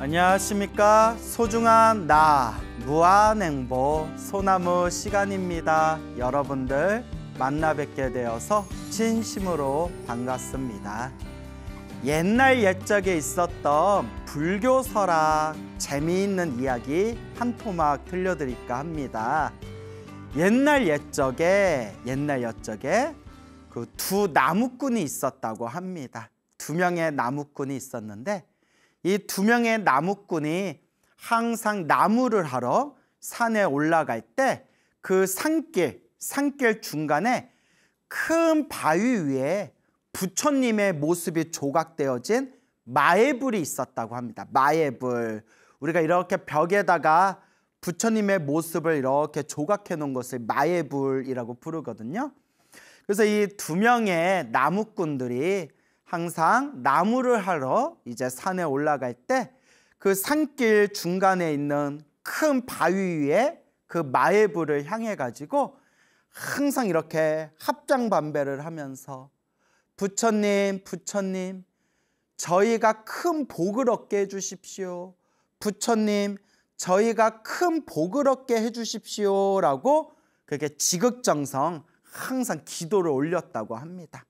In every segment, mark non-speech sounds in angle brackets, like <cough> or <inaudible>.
안녕하십니까 소중한 나 무한행보 소나무 시간입니다 여러분들 만나 뵙게 되어서 진심으로 반갑습니다 옛날 옛적에 있었던 불교 설학 재미있는 이야기 한 토막 들려드릴까 합니다 옛날 옛적에 옛날 옛적에 그 두 나무꾼이 있었다고 합니다 두 명의 나무꾼이 있었는데 이두 명의 나무꾼이 항상 나무를 하러 산에 올라갈 때 그 산길, 산길 중간에 큰 바위 위에 부처님의 모습이 조각되어진 마애불이 있었다고 합니다. 마애불. 우리가 이렇게 벽에다가 부처님의 모습을 이렇게 조각해 놓은 것을 마애불이라고 부르거든요. 그래서 이 두 명의 나무꾼들이 항상 나무를 하러 이제 산에 올라갈 때 그 산길 중간에 있는 큰 바위 위에 그 마애불을 향해 가지고 항상 이렇게 합장 반배를 하면서 부처님, 부처님, 저희가 큰 복을 얻게 해 주십시오. 부처님, 저희가 큰 복을 얻게 해 주십시오라고 그게 지극정성 항상 기도를 올렸다고 합니다.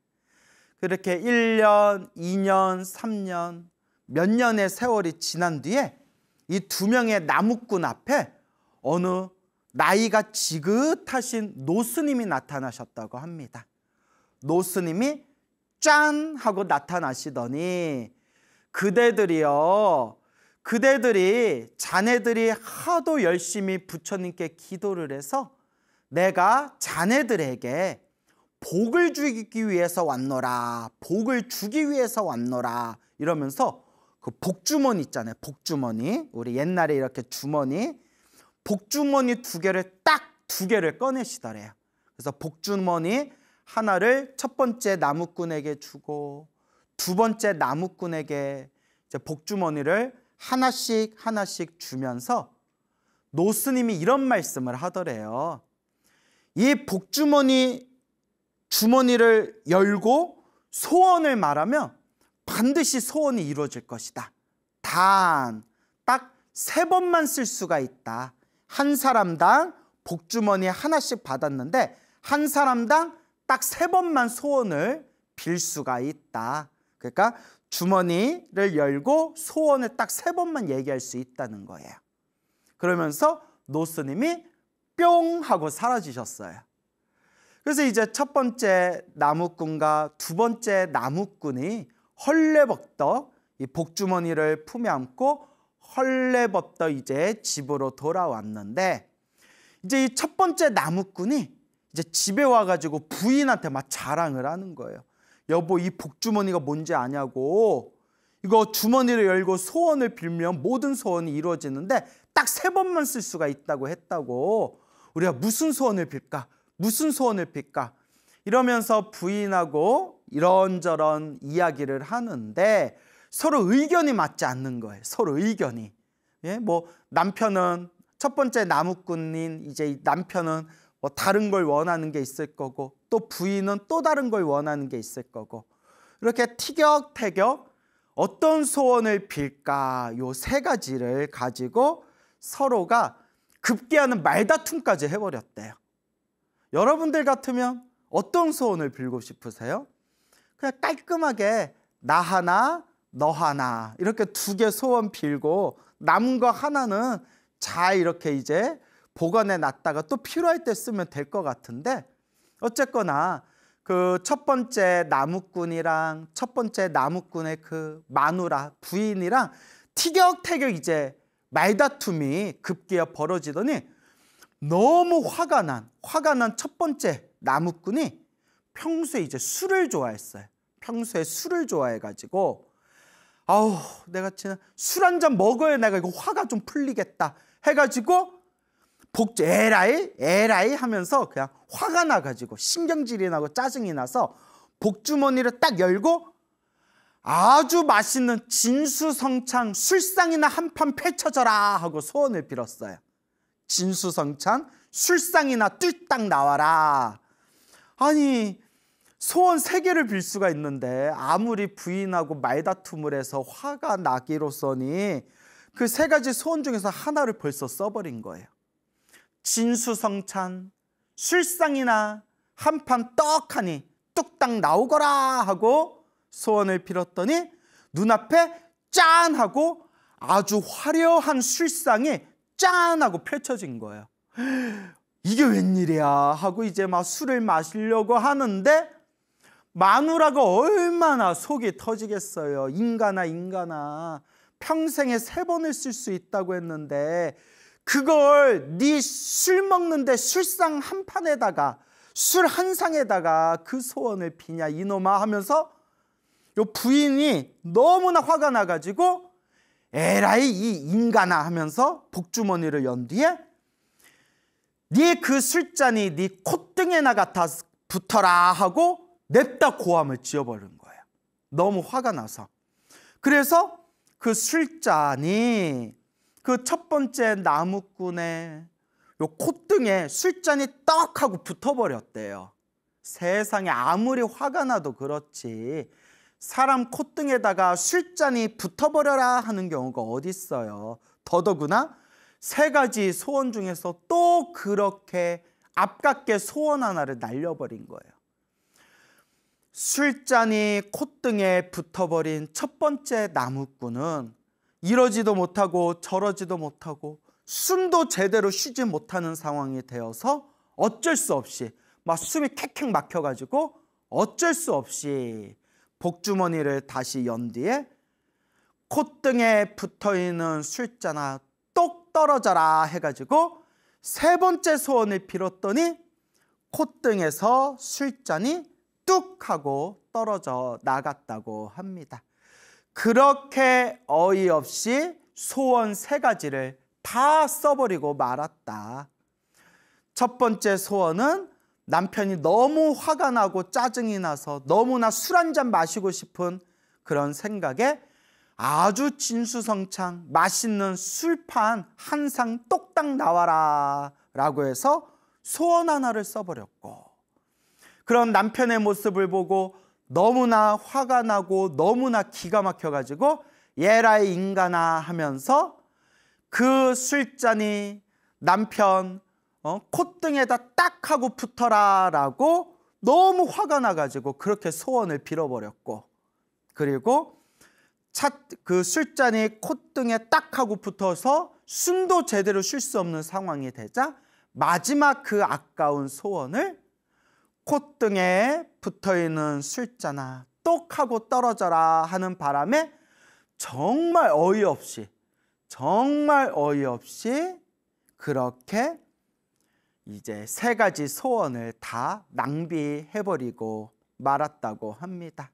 그렇게 1년, 2년, 3년 몇 년의 세월이 지난 뒤에 이 두 명의 나무꾼 앞에 어느 나이가 지긋하신 노스님이 나타나셨다고 합니다. 노스님이 짠 하고 나타나시더니 그대들이요. 그대들이 자네들이 하도 열심히 부처님께 기도를 해서 내가 자네들에게 복을 주기 위해서 왔노라. 복을 주기 위해서 왔노라. 이러면서 그 복주머니 있잖아요. 복주머니. 우리 옛날에 이렇게 주머니. 복주머니 두 개를 딱 두 개를 꺼내시더래요. 그래서 복주머니 하나를 첫 번째 나무꾼에게 주고 두 번째 나무꾼에게 이제 복주머니를 하나씩 하나씩 주면서 노스님이 이런 말씀을 하더래요. 이 복주머니 주머니를 열고 소원을 말하면 반드시 소원이 이루어질 것이다. 단 딱 세 번만 쓸 수가 있다. 한 사람당 복주머니 하나씩 받았는데 한 사람당 딱 세 번만 소원을 빌 수가 있다. 그러니까 주머니를 열고 소원을 딱 세 번만 얘기할 수 있다는 거예요. 그러면서 노스님이 뿅 하고 사라지셨어요. 그래서 이제 첫 번째 나무꾼과 두 번째 나무꾼이 헐레벅떡 이 복주머니를 품에 안고 헐레벅떡 이제 집으로 돌아왔는데 이제 이 첫 번째 나무꾼이 이제 집에 와가지고 부인한테 막 자랑을 하는 거예요. 여보 이 복주머니가 뭔지 아냐고 이거 주머니를 열고 소원을 빌면 모든 소원이 이루어지는데 딱 세 번만 쓸 수가 있다고 했다고 우리가 무슨 소원을 빌까? 무슨 소원을 빌까? 이러면서 부인하고 이런저런 이야기를 하는데 서로 의견이 맞지 않는 거예요. 서로 의견이. 예? 뭐 남편은 첫 번째 나무꾼인 이제 남편은 뭐 다른 걸 원하는 게 있을 거고 또 부인은 또 다른 걸 원하는 게 있을 거고 이렇게 티격태격 어떤 소원을 빌까 요 세 가지를 가지고 서로가 급기야는 말다툼까지 해버렸대요. 여러분들 같으면 어떤 소원을 빌고 싶으세요? 그냥 깔끔하게 나 하나, 너 하나 이렇게 두 개 소원 빌고 남은 하나는 잘 이렇게 이제 보관해 놨다가 또 필요할 때 쓰면 될 것 같은데 어쨌거나 그 첫 번째 나무꾼이랑 첫 번째 나무꾼의 그 마누라 부인이랑 티격태격 이제 말다툼이 급기야 벌어지더니 너무 화가 난 화가 난 첫 번째 나무꾼이 평소에 이제 술을 좋아했어요. 평소에 술을 좋아해가지고 아우 내가 진짜 술한 잔 먹어야 내가 이거 화가 좀 풀리겠다 해가지고 복제 에라이 에라이 하면서 그냥 화가 나가지고 신경질이 나고 짜증이 나서 복주머니를 딱 열고 아주 맛있는 진수성창 술상이나 한 판 펼쳐져라 하고 소원을 빌었어요. 진수성찬 술상이나 뚝딱 나와라. 아니 소원 세 개를 빌 수가 있는데 아무리 부인하고 말다툼을 해서 화가 나기로서니 그 세 가지 소원 중에서 하나를 벌써 써버린 거예요. 진수성찬 술상이나 한 판 떡하니 뚝딱 나오거라 하고 소원을 빌었더니 눈앞에 짠 하고 아주 화려한 술상이 짠 하고 펼쳐진 거예요. 이게 웬일이야 하고 이제 막 술을 마시려고 하는데 마누라가 얼마나 속이 터지겠어요. 인간아 인간아 평생에 세 번을 쓸 수 있다고 했는데 그걸 네 술 먹는데 술상 한 판에다가 술 한 상에다가 그 소원을 피냐 이놈아 하면서 요 부인이 너무나 화가 나가지고 에라이 이 인간아 하면서 복주머니를 연 뒤에 네 그 술잔이 네 콧등에나 같다 붙어라 하고 냅다 고함을 지어버린 거예요. 너무 화가 나서. 그래서 그 술잔이 그 첫 번째 나무꾼의 요 콧등에 술잔이 떡 하고 붙어버렸대요. 세상에 아무리 화가 나도 그렇지 사람 콧등에다가 술잔이 붙어버려라 하는 경우가 어디 있어요. 더더구나 세 가지 소원 중에서 또 그렇게 아깝게 소원 하나를 날려버린 거예요. 술잔이 콧등에 붙어버린 첫 번째 나무꾼은 이러지도 못하고 저러지도 못하고 숨도 제대로 쉬지 못하는 상황이 되어서 어쩔 수 없이 막 숨이 캑캑 막혀가지고 어쩔 수 없이 복주머니를 다시 연 뒤에 콧등에 붙어있는 술자나 똑 떨어져라 해가지고 세 번째 소원을 빌었더니 콧등에서 술잔이 뚝 하고 떨어져 나갔다고 합니다. 그렇게 어이없이 소원 세 가지를 다 써버리고 말았다. 첫 번째 소원은 남편이 너무 화가 나고 짜증이 나서 너무나 술 한 잔 마시고 싶은 그런 생각에 아주 진수성찬 맛있는 술판 한상 똑딱 나와라 라고 해서 소원 하나를 써버렸고 그런 남편의 모습을 보고 너무나 화가 나고 너무나 기가 막혀가지고 예라의 인간아 하면서 그 술잔이 남편 어, 콧등에다 딱 하고 붙어라라고 너무 화가 나가지고 그렇게 소원을 빌어버렸고 그리고 차, 그 술잔이 콧등에 딱 하고 붙어서 숨도 제대로 쉴 수 없는 상황이 되자 마지막 그 아까운 소원을 콧등에 붙어있는 술잔아 똑하고 떨어져라 하는 바람에 정말 어이없이 정말 어이없이 그렇게 이제 세 가지 소원을 다 낭비해버리고 말았다고 합니다.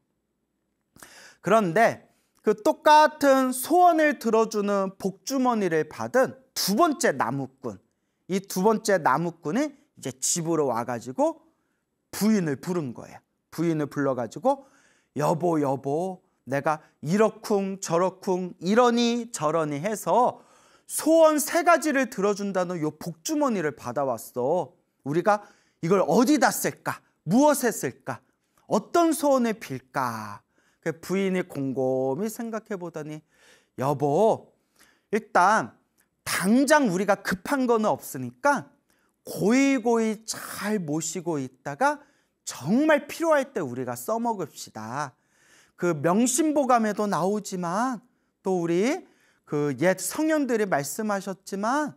그런데 그 똑같은 소원을 들어주는 복주머니를 받은 두 번째 나무꾼, 이 두 번째 나무꾼이 이제 집으로 와가지고 부인을 부른 거예요. 부인을 불러가지고 여보 여보 내가 이러쿵 저러쿵 이러니 저러니 해서 소원 세 가지를 들어준다는 요 복주머니를 받아왔어. 우리가 이걸 어디다 쓸까? 무엇에 쓸까? 어떤 소원에 빌까? 그 부인이 곰곰이 생각해 보더니 여보 일단 당장 우리가 급한 거는 없으니까 고이고이 잘 모시고 있다가 정말 필요할 때 우리가 써먹읍시다. 그 명심보감에도 나오지만 또 우리 그옛 성현들이 말씀하셨지만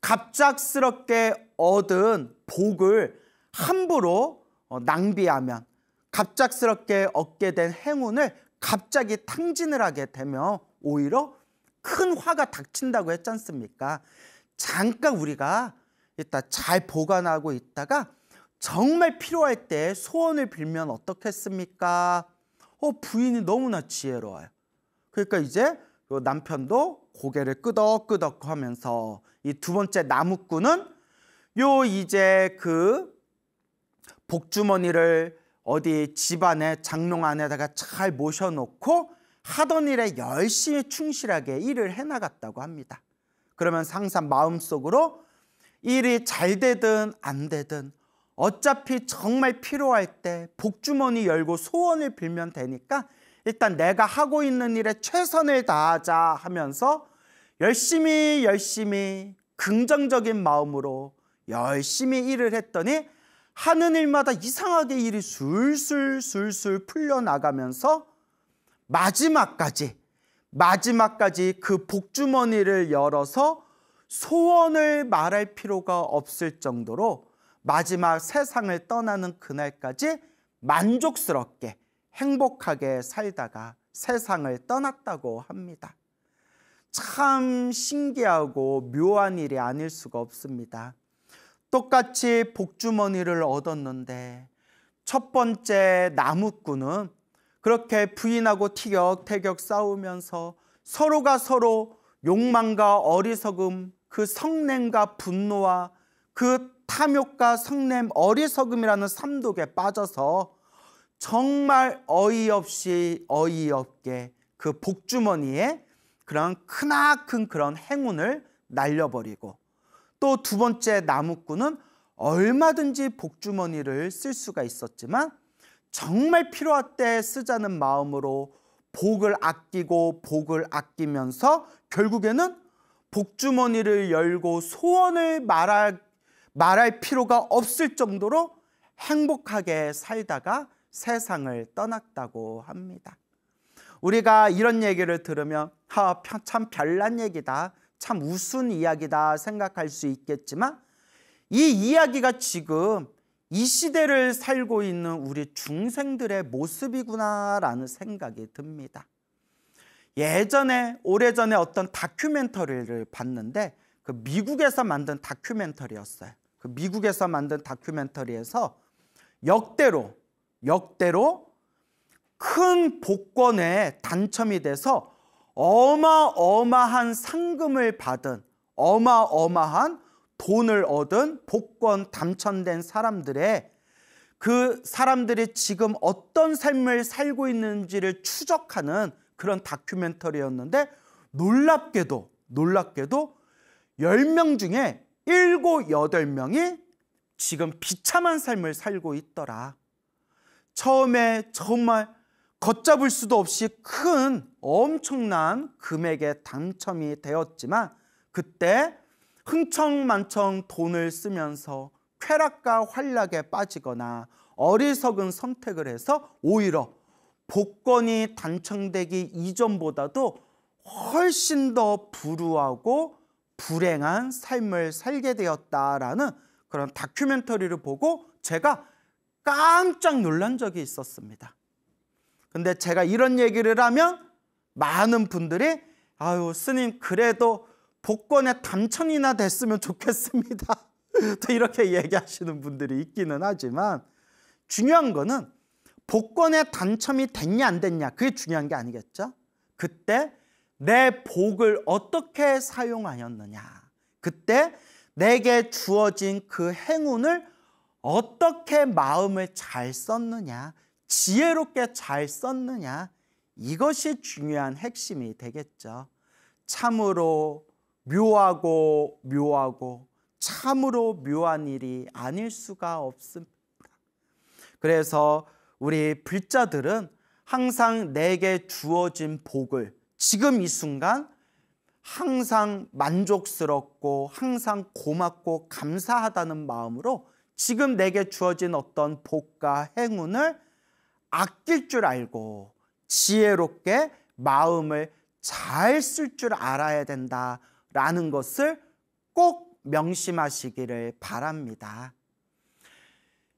갑작스럽게 얻은 복을 함부로 어, 낭비하면 갑작스럽게 얻게 된 행운을 갑자기 탕진을 하게 되면 오히려 큰 화가 닥친다고 했지 않습니까? 잠깐 우리가 일단 잘 보관하고 있다가 정말 필요할 때 소원을 빌면 어떻겠습니까? 어, 부인이 너무나 지혜로워요. 그러니까 이제 남편도 고개를 끄덕끄덕 하면서 이 두 번째 나무꾼은 요 이제 그 복주머니를 어디 집안에 장롱 안에다가 잘 모셔놓고 하던 일에 열심히 충실하게 일을 해나갔다고 합니다. 그러면 항상 마음속으로 일이 잘 되든 안 되든 어차피 정말 필요할 때 복주머니 열고 소원을 빌면 되니까 일단 내가 하고 있는 일에 최선을 다하자 하면서 열심히 열심히 긍정적인 마음으로 열심히 일을 했더니 하는 일마다 이상하게 일이 술술술술 풀려나가면서 마지막까지 마지막까지 그 복주머니를 열어서 소원을 말할 필요가 없을 정도로 마지막 세상을 떠나는 그날까지 만족스럽게 행복하게 살다가 세상을 떠났다고 합니다. 참 신기하고 묘한 일이 아닐 수가 없습니다. 똑같이 복주머니를 얻었는데 첫 번째 나무꾼은 그렇게 부인하고 티격태격 싸우면서 서로가 서로 욕망과 어리석음, 그 성냄과 분노와 그 탐욕과 성냄, 어리석음이라는 삼독에 빠져서 정말 어이없이 어이없게 그 복주머니에 그런 크나큰 그런 행운을 날려버리고 또 두 번째 나무꾼은 얼마든지 복주머니를 쓸 수가 있었지만 정말 필요할 때 쓰자는 마음으로 복을 아끼고 복을 아끼면서 결국에는 복주머니를 열고 소원을 말할, 말할 필요가 없을 정도로 행복하게 살다가 세상을 떠났다고 합니다. 우리가 이런 얘기를 들으면 아, 참 별난 얘기다. 참 우스운 이야기다 생각할 수 있겠지만 이 이야기가 지금 이 시대를 살고 있는 우리 중생들의 모습이구나라는 생각이 듭니다. 예전에 오래전에 어떤 다큐멘터리를 봤는데 그 미국에서 만든 다큐멘터리였어요. 그 미국에서 만든 다큐멘터리에서 역대로 역대로 큰 복권에 당첨이 돼서 어마어마한 상금을 받은 어마어마한 돈을 얻은 복권 당첨된 사람들의 그 사람들이 지금 어떤 삶을 살고 있는지를 추적하는 그런 다큐멘터리였는데 놀랍게도 놀랍게도 10명 중에 7, 8명이 지금 비참한 삶을 살고 있더라. 처음에 정말 걷잡을 수도 없이 큰 엄청난 금액의 당첨이 되었지만 그때 흥청만청 돈을 쓰면서 쾌락과 활락에 빠지거나 어리석은 선택을 해서 오히려 복권이 당첨되기 이전보다도 훨씬 더 불우하고 불행한 삶을 살게 되었다라는 그런 다큐멘터리를 보고 제가 깜짝 놀란 적이 있었습니다. 근데 제가 이런 얘기를 하면 많은 분들이 아유 스님 그래도 복권에 당첨이나 됐으면 좋겠습니다. <laughs> 또 이렇게 얘기하시는 분들이 있기는 하지만 중요한 거는 복권에 당첨이 됐냐 안 됐냐 그게 중요한 게 아니겠죠. 그때 내 복을 어떻게 사용하였느냐 그때 내게 주어진 그 행운을 어떻게 마음을 잘 썼느냐, 지혜롭게 잘 썼느냐, 이것이 중요한 핵심이 되겠죠. 참으로 묘하고 묘하고 참으로 묘한 일이 아닐 수가 없습니다. 그래서 우리 불자들은 항상 내게 주어진 복을 지금 이 순간 항상 만족스럽고 항상 고맙고 감사하다는 마음으로 지금 내게 주어진 어떤 복과 행운을 아낄 줄 알고 지혜롭게 마음을 잘 쓸 줄 알아야 된다라는 것을 꼭 명심하시기를 바랍니다.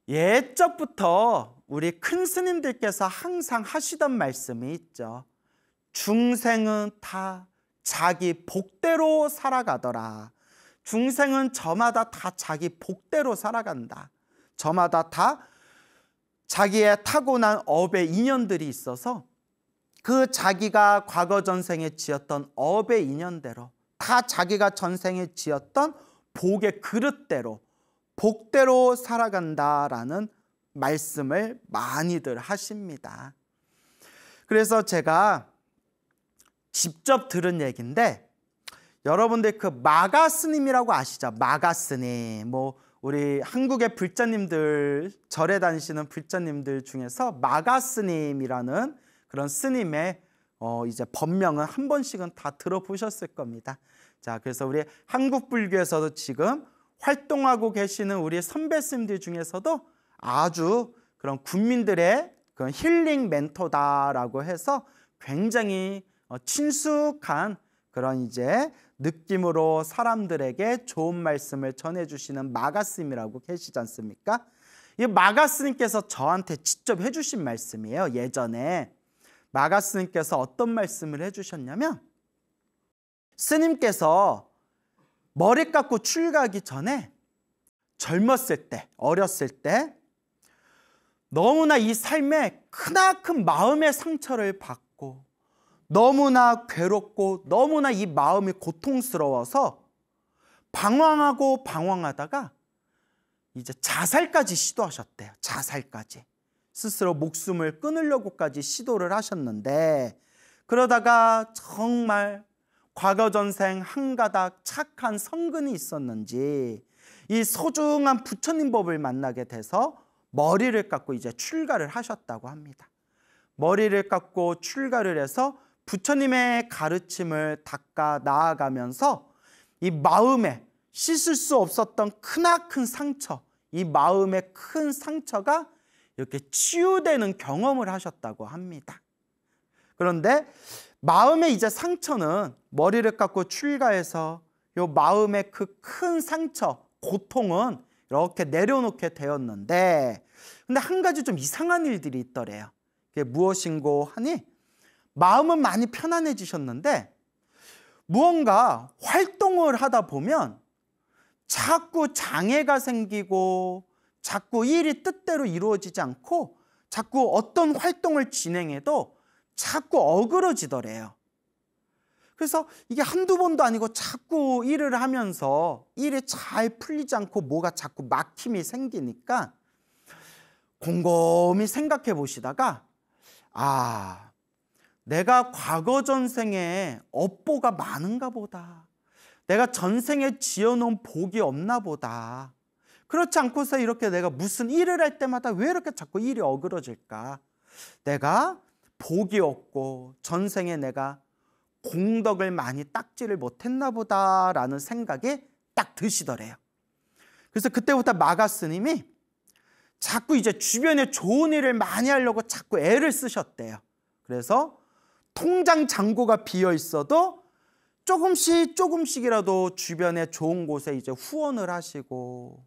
옛적부터 우리 큰 스님들께서 항상 하시던 말씀이 있죠. 중생은 다 자기 복대로 살아가더라. 중생은 저마다 다 자기 복대로 살아간다. 저마다 다 자기의 타고난 업의 인연들이 있어서 그 자기가 과거 전생에 지었던 업의 인연대로 다 자기가 전생에 지었던 복의 그릇대로 복대로 살아간다라는 말씀을 많이들 하십니다. 그래서 제가 직접 들은 얘기인데 여러분들 그 마가스님이라고 아시죠? 마가스님. 뭐 우리 한국의 불자님들 절에 다니시는 불자님들 중에서 마가스님이라는 그런 스님의 어 이제 법명은 한 번씩은 다 들어보셨을 겁니다. 자, 그래서 우리 한국 불교에서도 지금 활동하고 계시는 우리 선배 스님들 중에서도 아주 그런 국민들의 그런 힐링 멘토다라고 해서 굉장히 어, 친숙한 그런 이제 느낌으로 사람들에게 좋은 말씀을 전해 주시는 마가스님이라고 계시지 않습니까? 이 마가스님께서 저한테 직접 해 주신 말씀이에요. 예전에 마가스님께서 어떤 말씀을 해 주셨냐면 스님께서 머리 깎고 출가하기 전에 젊었을 때, 어렸을 때 너무나 이 삶에 크나큰 마음의 상처를 받고 너무나 괴롭고 너무나 이 마음이 고통스러워서 방황하고 방황하다가 이제 자살까지 시도하셨대요. 자살까지. 스스로 목숨을 끊으려고까지 시도를 하셨는데 그러다가 정말 과거 전생 한 가닥 착한 성근이 있었는지 이 소중한 부처님 법을 만나게 돼서 머리를 깎고 이제 출가를 하셨다고 합니다. 머리를 깎고 출가를 해서 부처님의 가르침을 닦아 나아가면서 이 마음에 씻을 수 없었던 크나큰 상처, 이 마음의 큰 상처가 이렇게 치유되는 경험을 하셨다고 합니다. 그런데 마음의 이제 상처는 머리를 깎고 출가해서 이 마음의 그 큰 상처, 고통은 이렇게 내려놓게 되었는데 근데 한 가지 좀 이상한 일들이 있더래요. 그게 무엇인고 하니 마음은 많이 편안해지셨는데 무언가 활동을 하다 보면 자꾸 장애가 생기고 자꾸 일이 뜻대로 이루어지지 않고 자꾸 어떤 활동을 진행해도 자꾸 어그러지더래요. 그래서 이게 한두 번도 아니고 자꾸 일을 하면서 일이 잘 풀리지 않고 뭐가 자꾸 막힘이 생기니까 곰곰이 생각해 보시다가 아, 내가 과거 전생에 업보가 많은가 보다. 내가 전생에 지어놓은 복이 없나 보다. 그렇지 않고서 이렇게 내가 무슨 일을 할 때마다 왜 이렇게 자꾸 일이 어그러질까? 내가 복이 없고 전생에 내가 공덕을 많이 닦지를 못했나 보다라는 생각이 딱 드시더래요. 그래서 그때부터 마가 스님이 자꾸 이제 주변에 좋은 일을 많이 하려고 자꾸 애를 쓰셨대요. 그래서 통장 잔고가 비어 있어도 조금씩 조금씩이라도 주변에 좋은 곳에 이제 후원을 하시고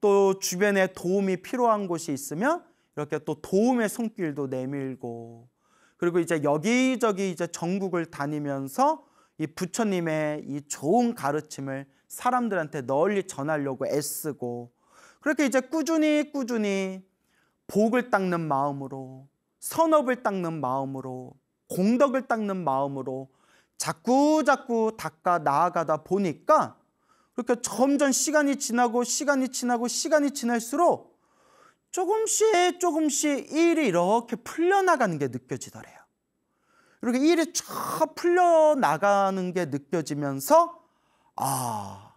또 주변에 도움이 필요한 곳이 있으면 이렇게 또 도움의 손길도 내밀고 그리고 이제 여기저기 이제 전국을 다니면서 이 부처님의 이 좋은 가르침을 사람들한테 널리 전하려고 애쓰고 그렇게 이제 꾸준히 꾸준히 복을 닦는 마음으로 선업을 닦는 마음으로 공덕을 닦는 마음으로 자꾸자꾸 닦아 나아가다 보니까 그렇게 점점 시간이 지나고 시간이 지나고 시간이 지날수록 조금씩 조금씩 일이 이렇게 풀려나가는 게 느껴지더래요. 이렇게 일이 쫙 풀려나가는 게 느껴지면서 아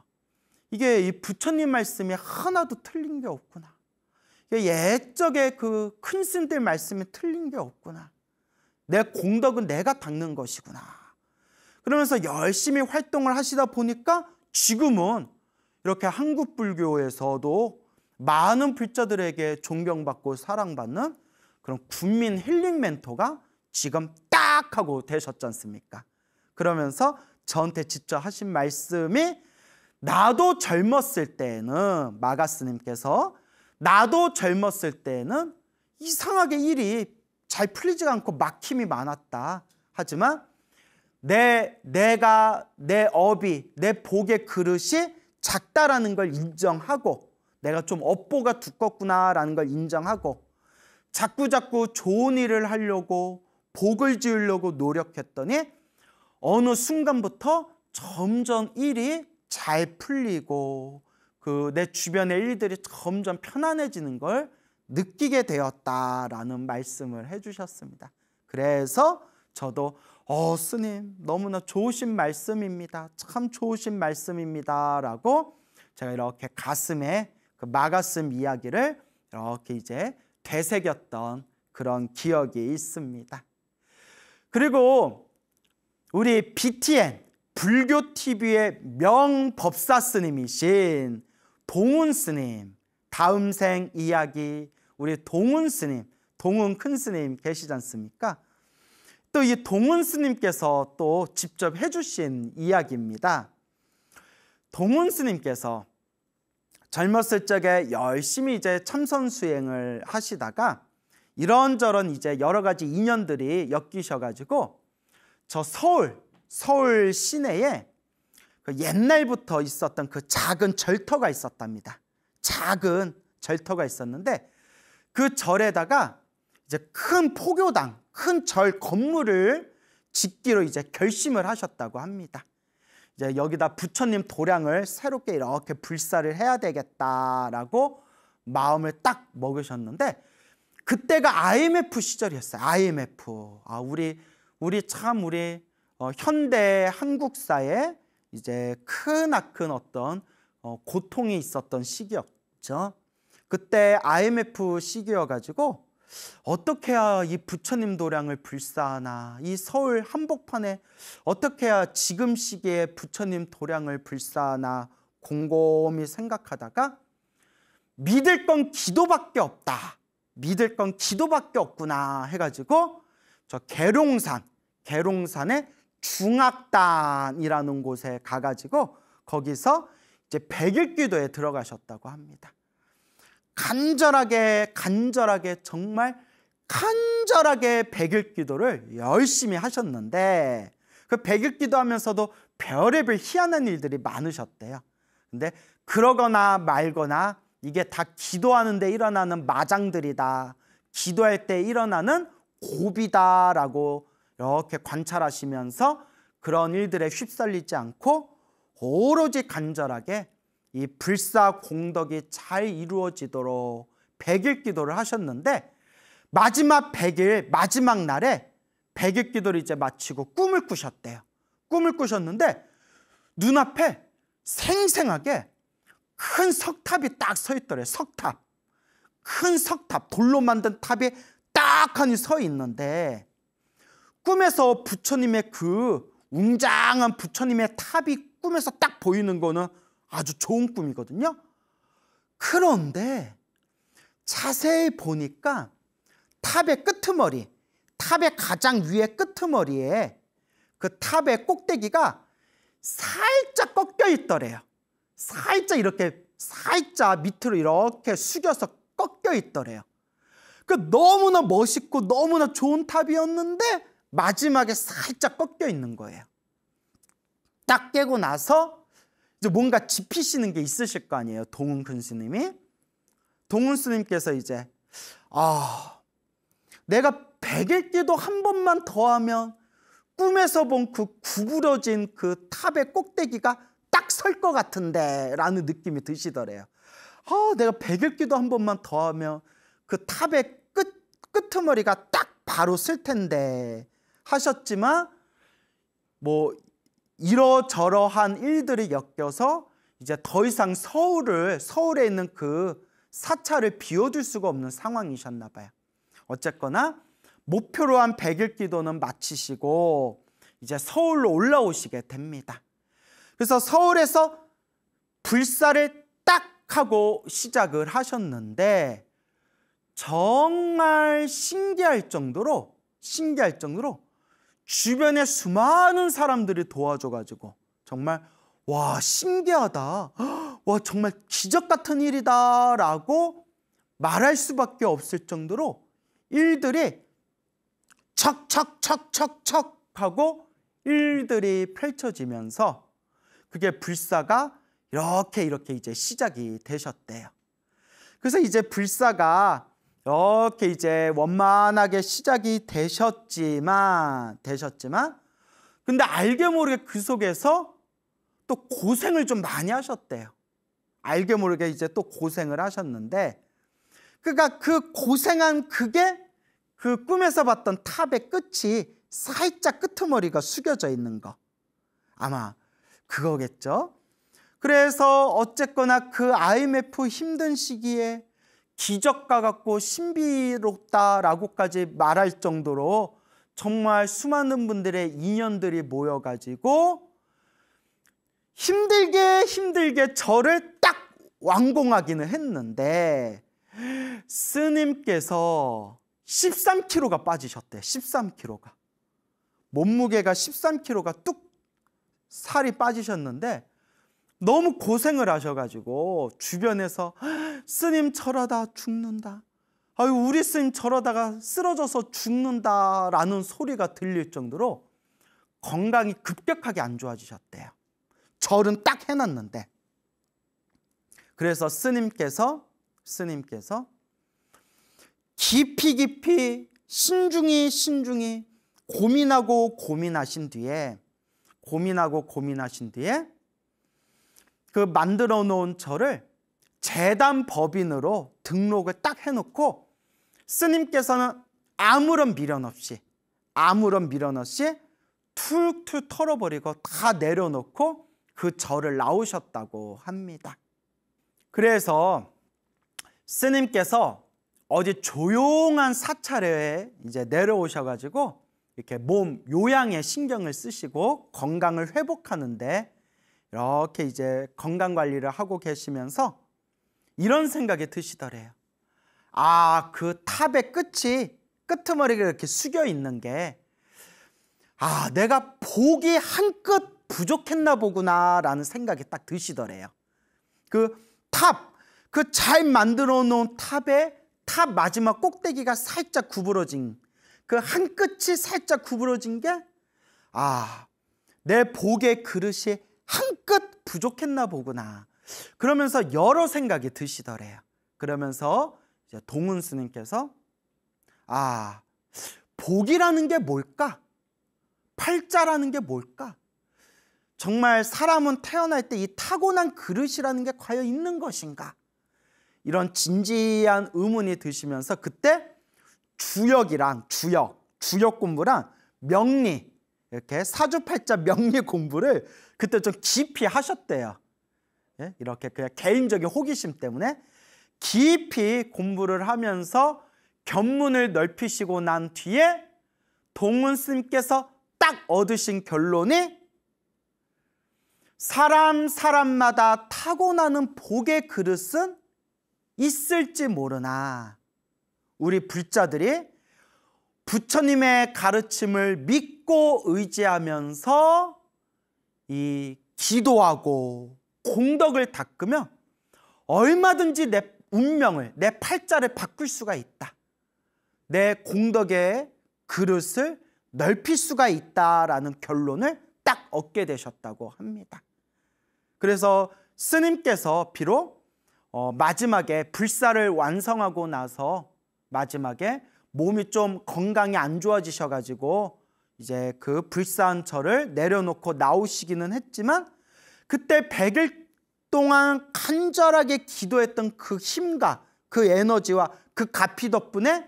이게 이 부처님 말씀이 하나도 틀린 게 없구나. 예적의 그큰 스님들 말씀이 틀린 게 없구나. 내 공덕은 내가 닦는 것이구나. 그러면서 열심히 활동을 하시다 보니까 지금은 이렇게 한국 불교에서도 많은 불자들에게 존경받고 사랑받는 그런 국민 힐링 멘토가 지금 딱 하고 되셨지 않습니까? 그러면서 저한테 직접 하신 말씀이 나도 젊었을 때는 마가스님께서 나도 젊었을 때는 이상하게 일이 잘풀리지 않고 막힘이 많았다. 하지만 내 내가 내 업이 내 복의 그릇이 작다라는 걸 인정하고 내가 좀 업보가 두껍구나라는 걸 인정하고 자꾸 자꾸 좋은 일을 하려고 복을 지으려고 노력했더니 어느 순간부터 점점 일이 잘 풀리고 그 내 주변의 일들이 점점 편안해지는 걸 느끼게 되었다라는 말씀을 해주셨습니다. 그래서 저도 어 스님 너무나 좋으신 말씀입니다. 참 좋으신 말씀입니다라고 제가 이렇게 가슴에 그 마가슴 이야기를 이렇게 이제 되새겼던 그런 기억이 있습니다. 그리고 우리 BTN 불교 TV의 명법사 스님이신 동훈 스님 다음 생 이야기 우리 동훈 스님, 동훈 큰 스님 계시지 않습니까? 또 이 동훈 스님께서 또 직접 해주신 이야기입니다. 동훈 스님께서 젊었을 적에 열심히 이제 참선 수행을 하시다가 이런저런 이제 여러 가지 인연들이 엮이셔가지고 저 서울, 서울 시내에 그 옛날부터 있었던 그 작은 절터가 있었답니다. 작은 절터가 있었는데 그 절에다가 이제 큰 포교당, 큰 절 건물을 짓기로 이제 결심을 하셨다고 합니다. 이제 여기다 부처님 도량을 새롭게 이렇게 불사를 해야 되겠다라고 마음을 딱 먹으셨는데 그때가 IMF 시절이었어요. IMF. 아, 우리 우리 참 우리 어, 현대 한국 사에 이제 크나큰 어떤 어, 고통이 있었던 시기였죠. 그때 IMF 시기여 가지고 어떻게 해야 이 부처님 도량을 불사하나 이 서울 한복판에 어떻게 해야 지금 시기에 부처님 도량을 불사하나 곰곰이 생각하다가 믿을 건 기도밖에 없다 믿을 건 기도밖에 없구나 해가지고 저 계룡산 계룡산의 중악단이라는 곳에 가가지고 거기서 이제 백일기도에 들어가셨다고 합니다 간절하게 간절하게 정말 간절하게 백일 기도를 열심히 하셨는데 그 백일 기도하면서도 별의별 희한한 일들이 많으셨대요. 근데 그러거나 말거나 이게 다 기도하는데 일어나는 마장들이다. 기도할 때 일어나는 고비다라고 이렇게 관찰하시면서 그런 일들에 휩쓸리지 않고 오로지 간절하게 이 불사 공덕이 잘 이루어지도록 100일 기도를 하셨는데 마지막 100일 마지막 날에 100일 기도를 이제 마치고 꿈을 꾸셨대요. 꿈을 꾸셨는데 눈앞에 생생하게 큰 석탑이 딱 서 있더래요. 석탑. 큰 석탑, 돌로 만든 탑이 딱 하니 서 있는데 꿈에서 부처님의 그 웅장한 부처님의 탑이 꿈에서 딱 보이는 거는 아주 좋은 꿈이거든요. 그런데 자세히 보니까 탑의 끄트머리, 탑의 가장 위에 끄트머리에 그 탑의 꼭대기가 살짝 꺾여 있더래요. 살짝 이렇게 살짝 밑으로 이렇게 숙여서 꺾여 있더래요. 그 너무나 멋있고 너무나 좋은 탑이었는데 마지막에 살짝 꺾여 있는 거예요. 딱 깨고 나서 뭔가 지피시는 게 있으실 거 아니에요. 동훈 근수님이. 동훈 스님께서 이제 아 내가 백일기도 한 번만 더 하면 꿈에서 본 그 구부러진 그 탑의 꼭대기가 딱 설 것 같은데 라는 느낌이 드시더래요. 아 내가 백일기도 한 번만 더 하면 그 탑의 끝, 끄머리가딱 바로 쓸 텐데 하셨지만 뭐 이러저러한 일들이 엮여서 이제 더 이상 서울을 서울에 있는 그 사찰을 비워줄 수가 없는 상황이셨나 봐요. 어쨌거나 목표로 한 100일 기도는 마치시고 이제 서울로 올라오시게 됩니다. 그래서 서울에서 불사를 딱 하고 시작을 하셨는데 정말 신기할 정도로 신기할 정도로 주변에 수많은 사람들이 도와줘가지고 정말 와 신기하다 와 정말 기적 같은 일이다 라고 말할 수밖에 없을 정도로 일들이 척척척척척 하고 일들이 펼쳐지면서 그게 불사가 이렇게 이렇게 이제 시작이 되셨대요 그래서 이제 불사가 이렇게 이제 원만하게 시작이 되셨지만 되셨지만 근데 알게 모르게 그 속에서 또 고생을 좀 많이 하셨대요. 알게 모르게 이제 또 고생을 하셨는데 그러니까 그 고생한 그게 그 꿈에서 봤던 탑의 끝이 살짝 끄트머리가 숙여져 있는 거 아마 그거겠죠. 그래서 어쨌거나 그 IMF 힘든 시기에 기적과 같고 신비롭다라고까지 말할 정도로 정말 수많은 분들의 인연들이 모여가지고 힘들게 힘들게 저를 딱 완공하기는 했는데 스님께서 13kg가 빠지셨대 13kg가 몸무게가 13kg가 뚝 살이 빠지셨는데 너무 고생을 하셔가지고 주변에서 스님 저하다 죽는다. 아유 우리 스님 저하다가 쓰러져서 죽는다라는 소리가 들릴 정도로 건강이 급격하게 안 좋아지셨대요. 절은 딱 해놨는데 그래서 스님께서 스님께서 깊이 깊이 신중히 신중히 고민하고 고민하신 뒤에 고민하고 고민하신 뒤에 그 만들어 놓은 절을 재단 법인으로 등록을 딱 해놓고 스님께서는 아무런 미련 없이 아무런 미련 없이 툴툴 털어버리고 다 내려놓고 그 절을 나오셨다고 합니다. 그래서 스님께서 어제 조용한 사찰에 이제 내려오셔가지고 이렇게 몸 요양에 신경을 쓰시고 건강을 회복하는데 이렇게 이제 건강 관리를 하고 계시면서 이런 생각이 드시더래요. 아, 그 탑의 끝이 끄머리가 이렇게 숙여 있는 게 아, 내가 복이 한 끗 부족했나 보구나라는 생각이 딱 드시더래요. 그 탑, 그 잘 만들어 놓은 탑의 탑 마지막 꼭대기가 살짝 구부러진 그 한 끝이 살짝 구부러진 게 아, 내 복의 그릇이 한껏 부족했나 보구나. 그러면서 여러 생각이 드시더래요. 그러면서 동훈 스님께서 아, 복이라는 게 뭘까? 팔자라는 게 뭘까? 정말 사람은 태어날 때 이 타고난 그릇이라는 게 과연 있는 것인가? 이런 진지한 의문이 드시면서 그때 주역이랑 주역, 주역 공부랑 명리, 이렇게 사주팔자 명리 공부를 그때 좀 깊이 하셨대요. 예? 이렇게 그냥 개인적인 호기심 때문에 깊이 공부를 하면서 견문을 넓히시고 난 뒤에 동은 스님께서 딱 얻으신 결론이 사람 사람마다 타고나는 복의 그릇은 있을지 모르나 우리 불자들이 부처님의 가르침을 믿고 의지하면서 이 기도하고 공덕을 닦으면 얼마든지 내 운명을, 내 팔자를 바꿀 수가 있다. 내 공덕의 그릇을 넓힐 수가 있다라는 결론을 딱 얻게 되셨다고 합니다. 그래서 스님께서 비록 어, 마지막에 불사를 완성하고 나서 마지막에 몸이 좀 건강이 안 좋아지셔가지고 이제 그불쌍한 저를 내려놓고 나오시기는 했지만 그때 100일 동안 간절하게 기도했던 그 힘과 그 에너지와 그 가피 덕분에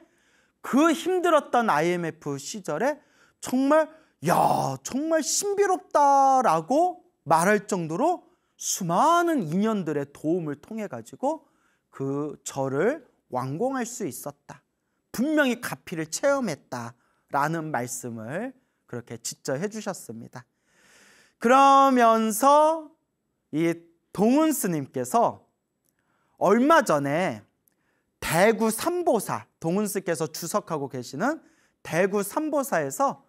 그 힘들었던 IMF 시절에 정말 야 정말 신비롭다라고 말할 정도로 수많은 인연들의 도움을 통해 가지고 그 저를 완공할 수 있었다. 분명히 가피를 체험했다라는 말씀을 그렇게 직접 해주셨습니다. 그러면서 이 동훈 스님께서 얼마 전에 대구 삼보사 동훈 스께서 주석하고 계시는 대구 삼보사에서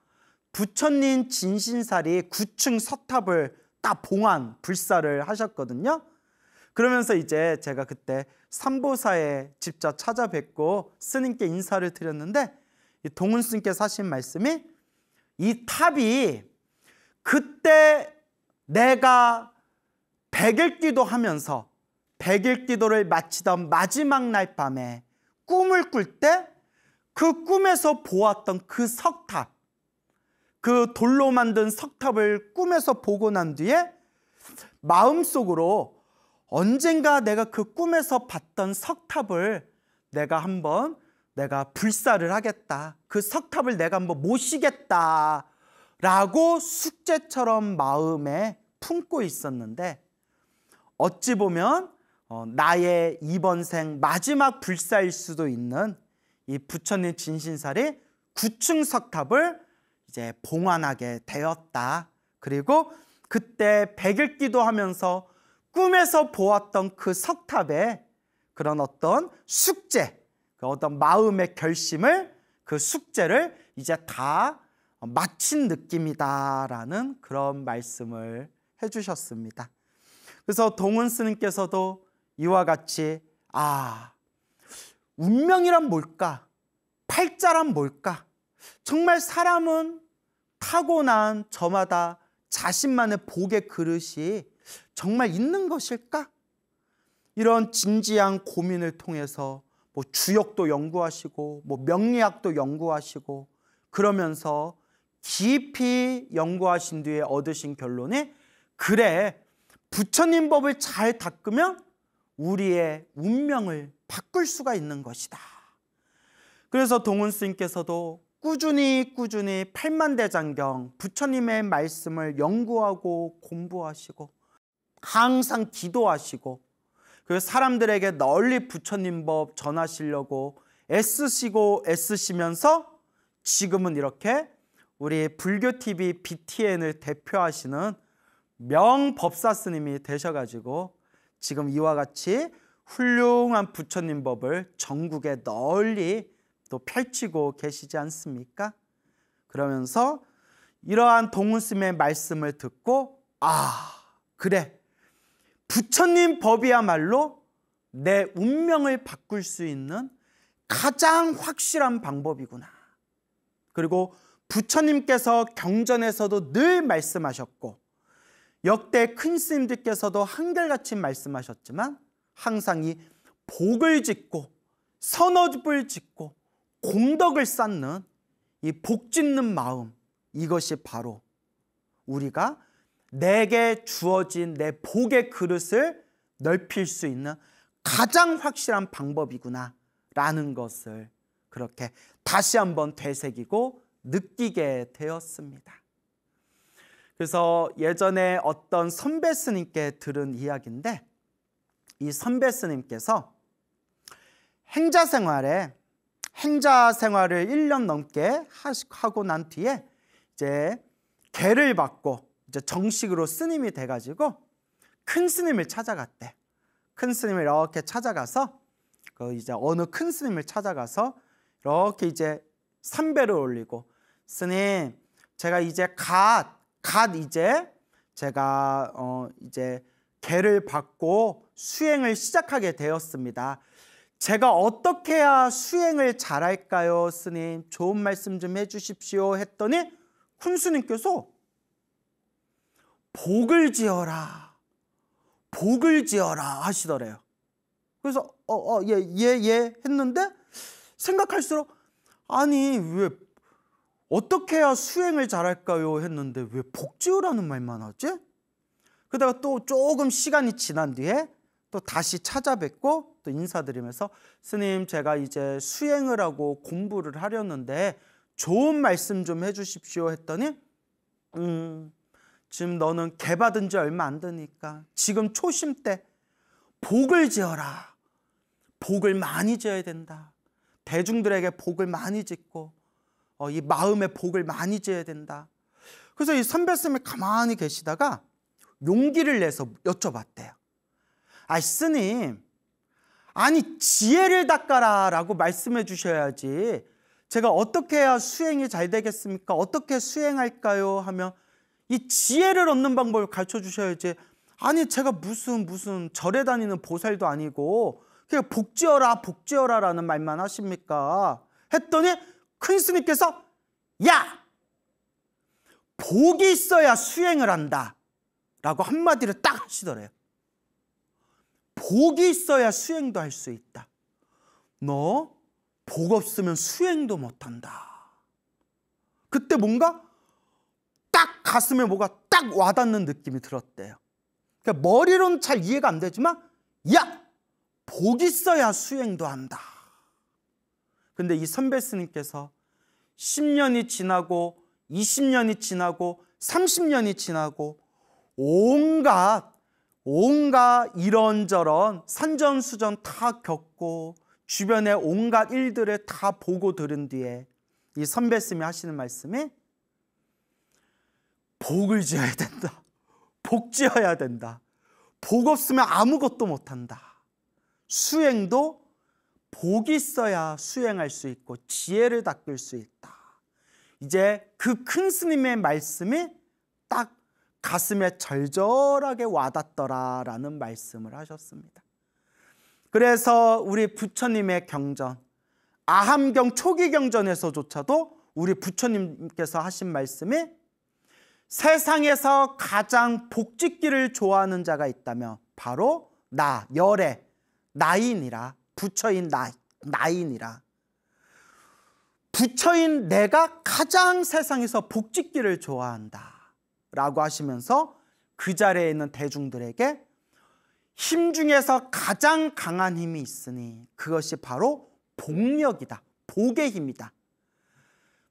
부처님 진신살이 9층 서탑을 따 봉안 불사를 하셨거든요. 그러면서 이제 제가 그때 삼보사에 직접 찾아뵙고 스님께 인사를 드렸는데 동훈 스님께서 하신 말씀이 이 탑이 그때 내가 백일 기도 하면서 백일 기도를 마치던 마지막 날 밤에 꿈을 꿀 때 그 꿈에서 보았던 그 석탑 그 돌로 만든 석탑을 꿈에서 보고 난 뒤에 마음속으로 언젠가 내가 그 꿈에서 봤던 석탑을 내가 한번 내가 불사를 하겠다. 그 석탑을 내가 한번 모시겠다. 라고 숙제처럼 마음에 품고 있었는데 어찌 보면 어, 나의 이번 생 마지막 불사일 수도 있는 이 부처님 진신살이 구층 석탑을 이제 봉환하게 되었다. 그리고 그때 백일기도 하면서 꿈에서 보았던 그 석탑에 그런 어떤 숙제, 그 어떤 마음의 결심을 그 숙제를 이제 다 마친 느낌이다라는 그런 말씀을 해주셨습니다. 그래서 동은 스님께서도 이와 같이 아 운명이란 뭘까? 팔자란 뭘까? 정말 사람은 타고난 저마다 자신만의 복의 그릇이 정말 있는 것일까? 이런 진지한 고민을 통해서 뭐 주역도 연구하시고 뭐 명리학도 연구하시고 그러면서 깊이 연구하신 뒤에 얻으신 결론이 그래 부처님 법을 잘 닦으면 우리의 운명을 바꿀 수가 있는 것이다. 그래서 동훈 스님께서도 꾸준히 꾸준히 팔만대장경 부처님의 말씀을 연구하고 공부하시고 항상 기도하시고 그 사람들에게 널리 부처님 법 전하시려고 애쓰시고 애쓰시면서 지금은 이렇게 우리 불교 TV BTN을 대표하시는 명법사 스님이 되셔가지고 지금 이와 같이 훌륭한 부처님 법을 전국에 널리 또 펼치고 계시지 않습니까? 그러면서 이러한 동훈 스님의 말씀을 듣고 아 그래 부처님 법이야말로 내 운명을 바꿀 수 있는 가장 확실한 방법이구나. 그리고 부처님께서 경전에서도 늘 말씀하셨고 역대 큰 스님들께서도 한결같이 말씀하셨지만 항상 이 복을 짓고 선업을 짓고 공덕을 쌓는 이 복 짓는 마음 이것이 바로 우리가 내게 주어진 내 복의 그릇을 넓힐 수 있는 가장 확실한 방법이구나 라는 것을 그렇게 다시 한번 되새기고 느끼게 되었습니다. 그래서 예전에 어떤 선배 스님께 들은 이야기인데 이 선배 스님께서 행자 생활에 행자 생활을 1년 넘게 하고 난 뒤에 이제 개를 받고 이제 정식으로 스님이 돼가지고 큰 스님을 찾아갔대. 큰 스님을 이렇게 찾아가서 그 이제 어느 큰 스님을 찾아가서 이렇게 이제 삼배를 올리고 스님 제가 이제 갓, 갓 이제 제가 어 이제 개를 받고 수행을 시작하게 되었습니다. 제가 어떻게 해야 수행을 잘할까요, 스님? 좋은 말씀 좀 해주십시오. 했더니 큰 스님께서 복을 지어라. 복을 지어라 하시더래요. 그래서 어, 어, 예, 예, 예 했는데 생각할수록 아니, 왜 어떻게 해야 수행을 잘할까요? 했는데 왜 복지우라는 말만 하지? 그러다가 또 조금 시간이 지난 뒤에 또 다시 찾아뵙고 또 인사드리면서 스님 제가 이제 수행을 하고 공부를 하려는데 좋은 말씀 좀 해주십시오 했더니 음 지금 너는 개 받은 지 얼마 안 되니까 지금 초심 때 복을 지어라. 복을 많이 지어야 된다. 대중들에게 복을 많이 짓고 어, 이 마음의 복을 많이 지어야 된다. 그래서 이 선배쌤이 가만히 계시다가 용기를 내서 여쭤봤대요. 아, 스님, 아니 지혜를 닦아라라고 말씀해 주셔야지 제가 어떻게 해야 수행이 잘 되겠습니까? 어떻게 수행할까요? 하면 이 지혜를 얻는 방법을 가르쳐 주셔야지 아니 제가 무슨 무슨 절에 다니는 보살도 아니고 그냥 복지어라 복지어라 라는 말만 하십니까 했더니 큰 스님께서 야 복이 있어야 수행을 한다 라고 한마디를 딱 하시더래요 복이 있어야 수행도 할 수 있다 너 복 없으면 수행도 못한다 그때 뭔가 가슴에 뭐가 딱 와닿는 느낌이 들었대요. 그러니까 머리로는 잘 이해가 안 되지만 야! 복 있어야 수행도 한다. 근데 이 선배 스님께서 10년이 지나고 20년이 지나고 30년이 지나고 온갖 온갖 이런저런 산전수전 다 겪고 주변의 온갖 일들을 다 보고 들은 뒤에 이 선배 스님이 하시는 말씀이 복을 지어야 된다. 복 지어야 된다. 복 없으면 아무것도 못한다. 수행도 복이 있어야 수행할 수 있고 지혜를 닦을 수 있다. 이제 그 큰 스님의 말씀이 딱 가슴에 절절하게 와닿더라라는 말씀을 하셨습니다. 그래서 우리 부처님의 경전, 아함경 초기 경전에서조차도 우리 부처님께서 하신 말씀이 세상에서 가장 복짓기를 좋아하는 자가 있다면 바로 나, 열애, 나인이라 부처인 나, 나인이라 부처인 내가 가장 세상에서 복짓기를 좋아한다 라고 하시면서 그 자리에 있는 대중들에게 힘 중에서 가장 강한 힘이 있으니 그것이 바로 복력이다 복의 힘이다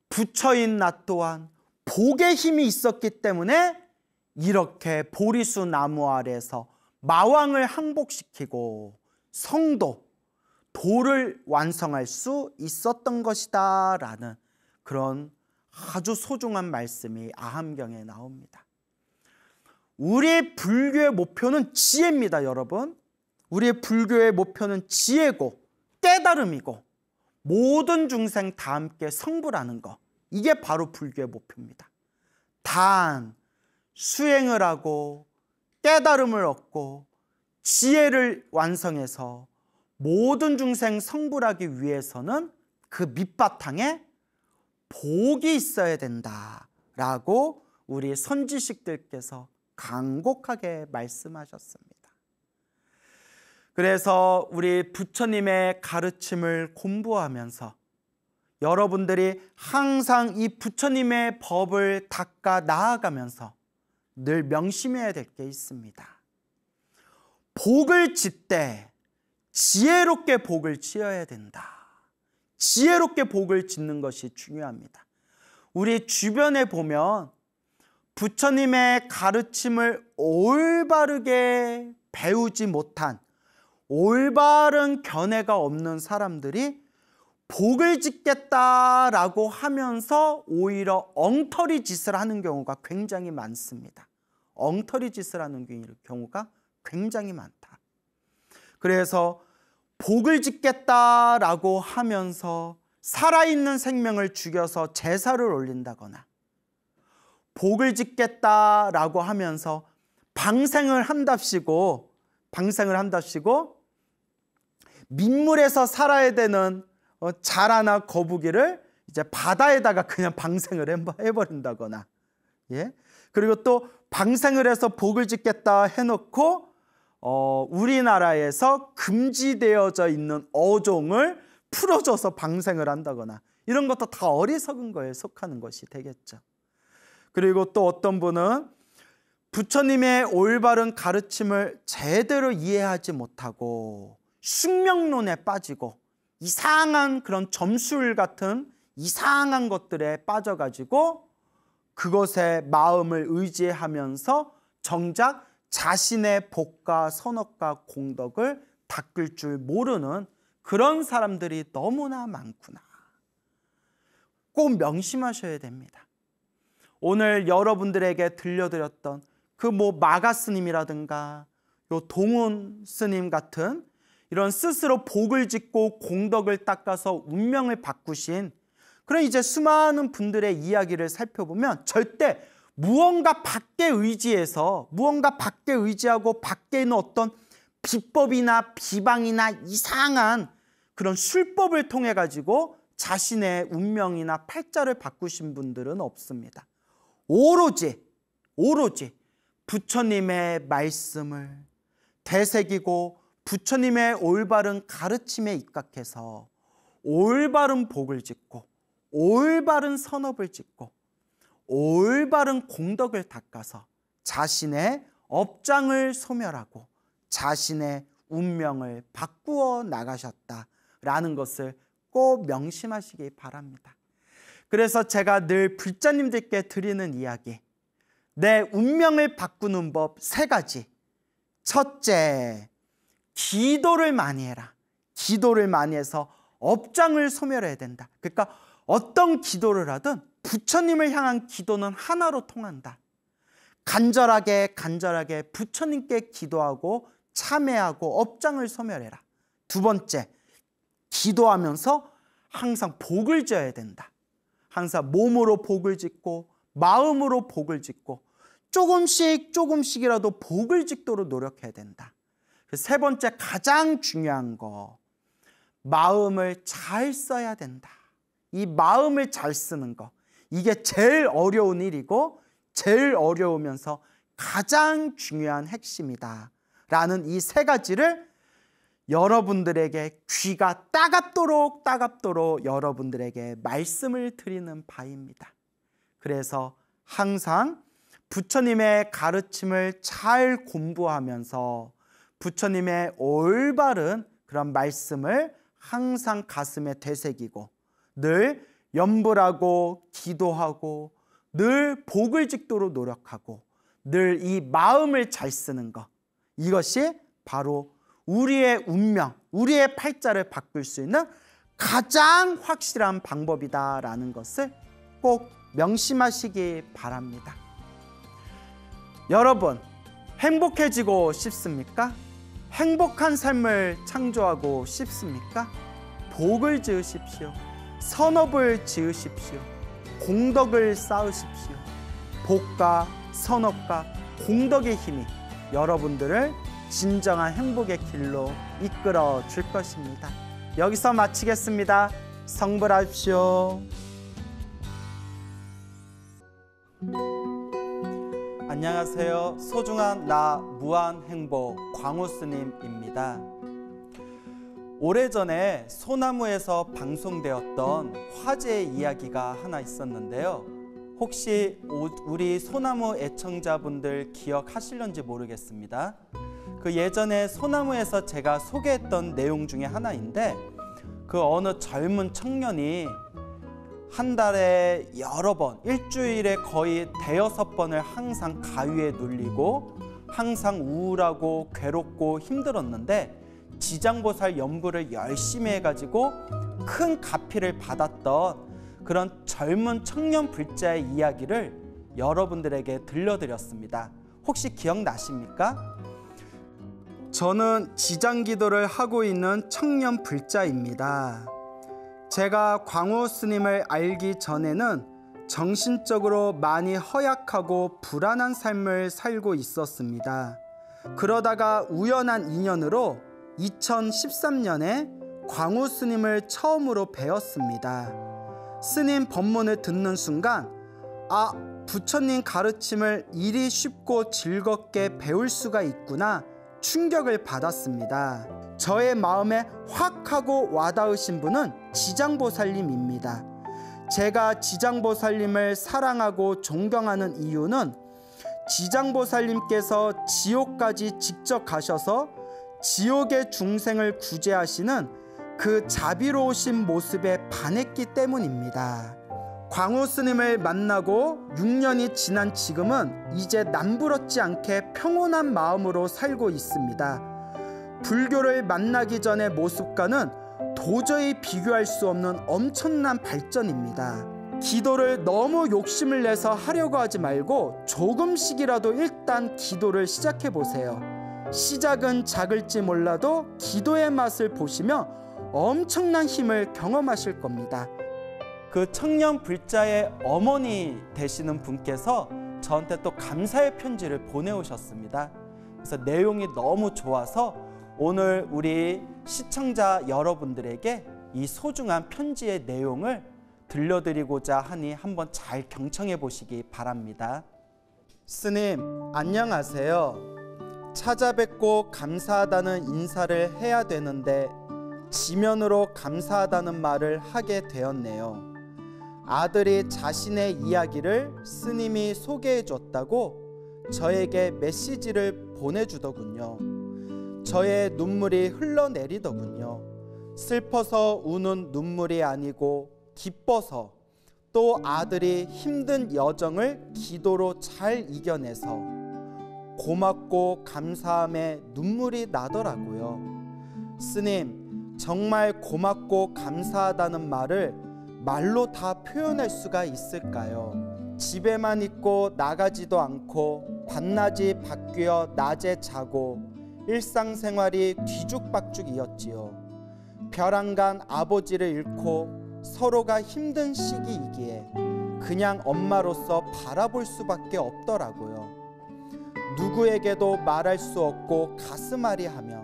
부처인 나 또한 복의 힘이 있었기 때문에 이렇게 보리수 나무 아래에서 마왕을 항복시키고 성도, 도를 완성할 수 있었던 것이다 라는 그런 아주 소중한 말씀이 아함경에 나옵니다. 우리의 불교의 목표는 지혜입니다, 여러분. 우리의 불교의 목표는 지혜고 깨달음이고 모든 중생 다 함께 성불하는 것. 이게 바로 불교의 목표입니다. 단 수행을 하고 깨달음을 얻고 지혜를 완성해서 모든 중생 성불하기 위해서는 그 밑바탕에 복이 있어야 된다라고 우리 선지식들께서 강곡하게 말씀하셨습니다. 그래서 우리 부처님의 가르침을 공부하면서 여러분들이 항상 이 부처님의 법을 닦아 나아가면서 늘 명심해야 될 게 있습니다. 복을 짓 때 지혜롭게 복을 지어야 된다. 지혜롭게 복을 짓는 것이 중요합니다. 우리 주변에 보면 부처님의 가르침을 올바르게 배우지 못한 올바른 견해가 없는 사람들이 복을 짓겠다라고 하면서 오히려 엉터리 짓을 하는 경우가 굉장히 많습니다. 엉터리 짓을 하는 경우가 굉장히 많다. 그래서 복을 짓겠다라고 하면서 살아있는 생명을 죽여서 제사를 올린다거나 복을 짓겠다라고 하면서 방생을 한답시고 방생을 한답시고 민물에서 살아야 되는 어, 자라나 거북이를 이제 바다에다가 그냥 방생을 해버린다거나 예 그리고 또 방생을 해서 복을 짓겠다 해놓고 어, 우리나라에서 금지되어져 있는 어종을 풀어줘서 방생을 한다거나 이런 것도 다 어리석은 거에 속하는 것이 되겠죠. 그리고 또 어떤 분은 부처님의 올바른 가르침을 제대로 이해하지 못하고 숙명론에 빠지고 이상한 그런 점술 같은 이상한 것들에 빠져가지고 그것에 마음을 의지하면서 정작 자신의 복과 선업과 공덕을 닦을 줄 모르는 그런 사람들이 너무나 많구나. 꼭 명심하셔야 됩니다. 오늘 여러분들에게 들려드렸던 그 뭐 마가 스님이라든가 요 동훈 스님 같은 이런 스스로 복을 짓고 공덕을 닦아서 운명을 바꾸신 그런 이제 수많은 분들의 이야기를 살펴보면 절대 무언가 밖에 의지해서 무언가 밖에 의지하고 밖에 는 어떤 비법이나 비방이나 이상한 그런 술법을 통해 가지고 자신의 운명이나 팔자를 바꾸신 분들은 없습니다. 오로지 오로지 부처님의 말씀을 되새기고 부처님의 올바른 가르침에 입각해서 올바른 복을 짓고 올바른 선업을 짓고 올바른 공덕을 닦아서 자신의 업장을 소멸하고 자신의 운명을 바꾸어 나가셨다라는 것을 꼭 명심하시기 바랍니다. 그래서 제가 늘 불자님들께 드리는 이야기 내 운명을 바꾸는 법 세 가지 첫째 기도를 많이 해라. 기도를 많이 해서 업장을 소멸해야 된다. 그러니까 어떤 기도를 하든 부처님을 향한 기도는 하나로 통한다. 간절하게 간절하게 부처님께 기도하고 참회하고 업장을 소멸해라. 두 번째, 기도하면서 항상 복을 져야 된다. 항상 몸으로 복을 짓고 마음으로 복을 짓고 조금씩 조금씩이라도 복을 짓도록 노력해야 된다. 그 세 번째 가장 중요한 거 마음을 잘 써야 된다. 이 마음을 잘 쓰는 거 이게 제일 어려운 일이고 제일 어려우면서 가장 중요한 핵심이다. 라는 이 세 가지를 여러분들에게 귀가 따갑도록 따갑도록 여러분들에게 말씀을 드리는 바입니다. 그래서 항상 부처님의 가르침을 잘 공부하면서 부처님의 올바른 그런 말씀을 항상 가슴에 되새기고 늘 염불하고 기도하고 늘 복을 짓도록 노력하고 늘 이 마음을 잘 쓰는 것 이것이 바로 우리의 운명, 우리의 팔자를 바꿀 수 있는 가장 확실한 방법이다라는 것을 꼭 명심하시기 바랍니다. 여러분, 행복해지고 싶습니까? 행복한 삶을 창조하고 싶습니까? 복을 지으십시오. 선업을 지으십시오. 공덕을 쌓으십시오. 복과 선업과 공덕의 힘이 여러분들을 진정한 행복의 길로 이끌어 줄 것입니다. 여기서 마치겠습니다. 성불하시오 안녕하세요. 소중한 나 무한행복 광우스님입니다. 오래전에 소나무에서 방송되었던 화제의 이야기가 하나 있었는데요. 혹시 우리 소나무 애청자분들 기억하실런지 모르겠습니다. 그 예전에 소나무에서 제가 소개했던 내용 중에 하나인데 그 어느 젊은 청년이 한 달에 여러 번, 일주일에 거의 대여섯 번을 항상 가위에 눌리고 항상 우울하고 괴롭고 힘들었는데 지장보살 연구를 열심히 해가지고 큰 가피를 받았던 그런 젊은 청년 불자의 이야기를 여러분들에게 들려드렸습니다. 혹시 기억나십니까? 저는 지장기도를 하고 있는 청년 불자입니다. 제가 광호 스님을 알기 전에는 정신적으로 많이 허약하고 불안한 삶을 살고 있었습니다. 그러다가 우연한 인연으로 2013년에 광우 스님을 처음으로 배웠습니다. 스님 법문을 듣는 순간 아 부처님 가르침을 이리 쉽고 즐겁게 배울 수가 있구나 충격을 받았습니다. 저의 마음에 확 하고 와닿으신 분은 지장보살님입니다. 제가 지장보살님을 사랑하고 존경하는 이유는 지장보살님께서 지옥까지 직접 가셔서 지옥의 중생을 구제하시는 그 자비로우신 모습에 반했기 때문입니다. 광호 스님을 만나고 6년이 지난 지금은 이제 남부럽지 않게 평온한 마음으로 살고 있습니다. 불교를 만나기 전의 모습과는 도저히 비교할 수 없는 엄청난 발전입니다. 기도를 너무 욕심을 내서 하려고 하지 말고 조금씩이라도 일단 기도를 시작해 보세요. 시작은 작을지 몰라도 기도의 맛을 보시며 엄청난 힘을 경험하실 겁니다. 그 청년 불자의 어머니 되시는 분께서 저한테 또 감사의 편지를 보내오셨습니다. 그래서 내용이 너무 좋아서 오늘 우리 시청자 여러분들에게 이 소중한 편지의 내용을 들려드리고자 하니 한번 잘 경청해 보시기 바랍니다. 스님, 안녕하세요. 찾아뵙고 감사하다는 인사를 해야 되는데 지면으로 감사하다는 말을 하게 되었네요. 아들이 자신의 이야기를 스님이 소개해 줬다고 저에게 메시지를 보내주더군요. 저의 눈물이 흘러내리더군요. 슬퍼서 우는 눈물이 아니고 기뻐서 또 아들이 힘든 여정을 기도로 잘 이겨내서 고맙고 감사함에 눈물이 나더라고요. 스님, 정말 고맙고 감사하다는 말을 말로 다 표현할 수가 있을까요? 집에만 있고 나가지도 않고 밤낮이 바뀌어 낮에 자고 일상생활이 뒤죽박죽이었지요. 벼랑간 아버지를 잃고 서로가 힘든 시기이기에 그냥 엄마로서 바라볼 수밖에 없더라고요. 누구에게도 말할 수 없고 가슴앓이하며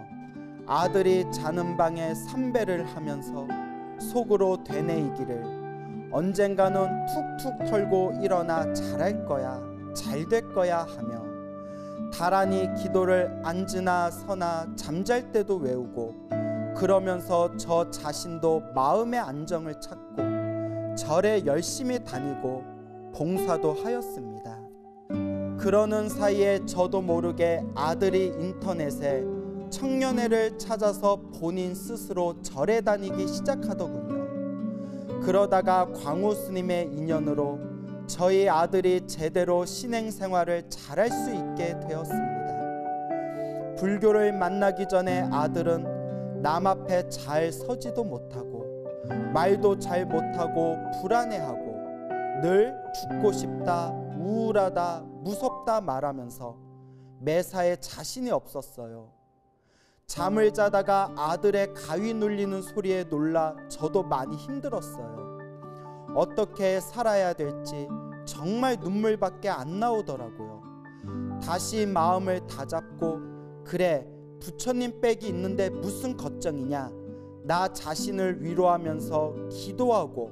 아들이 자는 방에 삼배를 하면서 속으로 되뇌이기를 언젠가는 툭툭 털고 일어나 잘할 거야 잘 될 거야 하며 다란히 기도를 앉으나 서나 잠잘 때도 외우고 그러면서 저 자신도 마음의 안정을 찾고 절에 열심히 다니고 봉사도 하였습니다. 그러는 사이에 저도 모르게 아들이 인터넷에 청년회를 찾아서 본인 스스로 절에 다니기 시작하더군요. 그러다가 광우 스님의 인연으로 저희 아들이 제대로 신행 생활을 잘할 수 있게 되었습니다. 불교를 만나기 전에 아들은 남 앞에 잘 서지도 못하고 말도 잘 못하고 불안해하고 늘 죽고 싶다, 우울하다, 무섭다 말하면서 매사에 자신이 없었어요. 잠을 자다가 아들의 가위 눌리는 소리에 놀라 저도 많이 힘들었어요. 어떻게 살아야 될지 정말 눈물밖에 안 나오더라고요. 다시 마음을 다잡고 그래 부처님 백이 있는데 무슨 걱정이냐 나 자신을 위로하면서 기도하고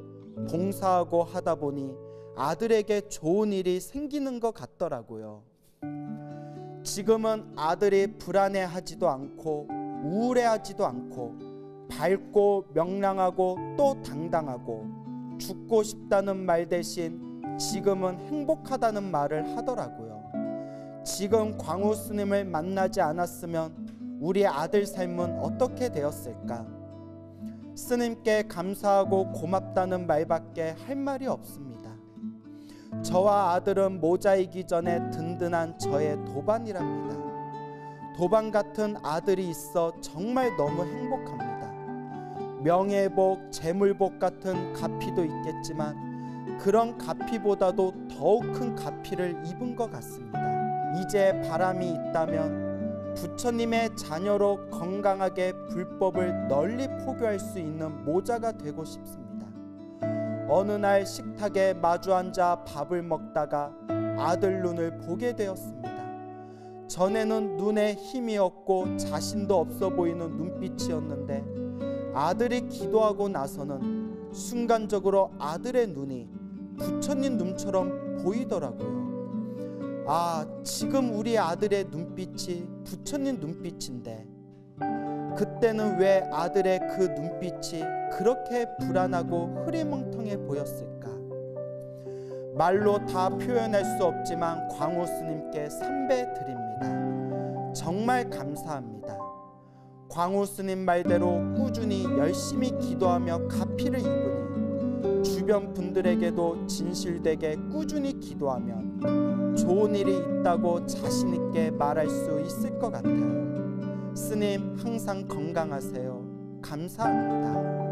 봉사하고 하다 보니 아들에게 좋은 일이 생기는 것 같더라고요. 지금은 아들이 불안해하지도 않고 우울해하지도 않고 밝고 명랑하고 또 당당하고 죽고 싶다는 말 대신 지금은 행복하다는 말을 하더라고요. 지금 광우 스님을 만나지 않았으면 우리 아들 삶은 어떻게 되었을까? 스님께 감사하고 고맙다는 말밖에 할 말이 없습니다. 저와 아들은 모자이기 전에 든든한 저의 도반이랍니다. 도반 같은 아들이 있어 정말 너무 행복합니다. 명예복, 재물복 같은 가피도 있겠지만 그런 가피보다도 더욱 큰 가피를 입은 것 같습니다. 이제 바람이 있다면 부처님의 자녀로 건강하게 불법을 널리 포교할 수 있는 모자가 되고 싶습니다. 어느 날 식탁에 마주 앉아 밥을 먹다가 아들 눈을 보게 되었습니다. 전에는 눈에 힘이 없고 자신도 없어 보이는 눈빛이었는데 아들이 기도하고 나서는 순간적으로 아들의 눈이 부처님 눈처럼 보이더라고요. 아, 지금 우리 아들의 눈빛이 부처님 눈빛인데 그때는 왜 아들의 그 눈빛이 그렇게 불안하고 흐리멍텅해 보였을까? 말로 다 표현할 수 없지만 광호 스님께 삼배 드립니다. 정말 감사합니다. 광호 스님 말대로 꾸준히 열심히 기도하며 가피를 입으니 주변 분들에게도 진실되게 꾸준히 기도하면 좋은 일이 있다고 자신있게 말할 수 있을 것 같아요. 스님 항상 건강하세요. 감사합니다.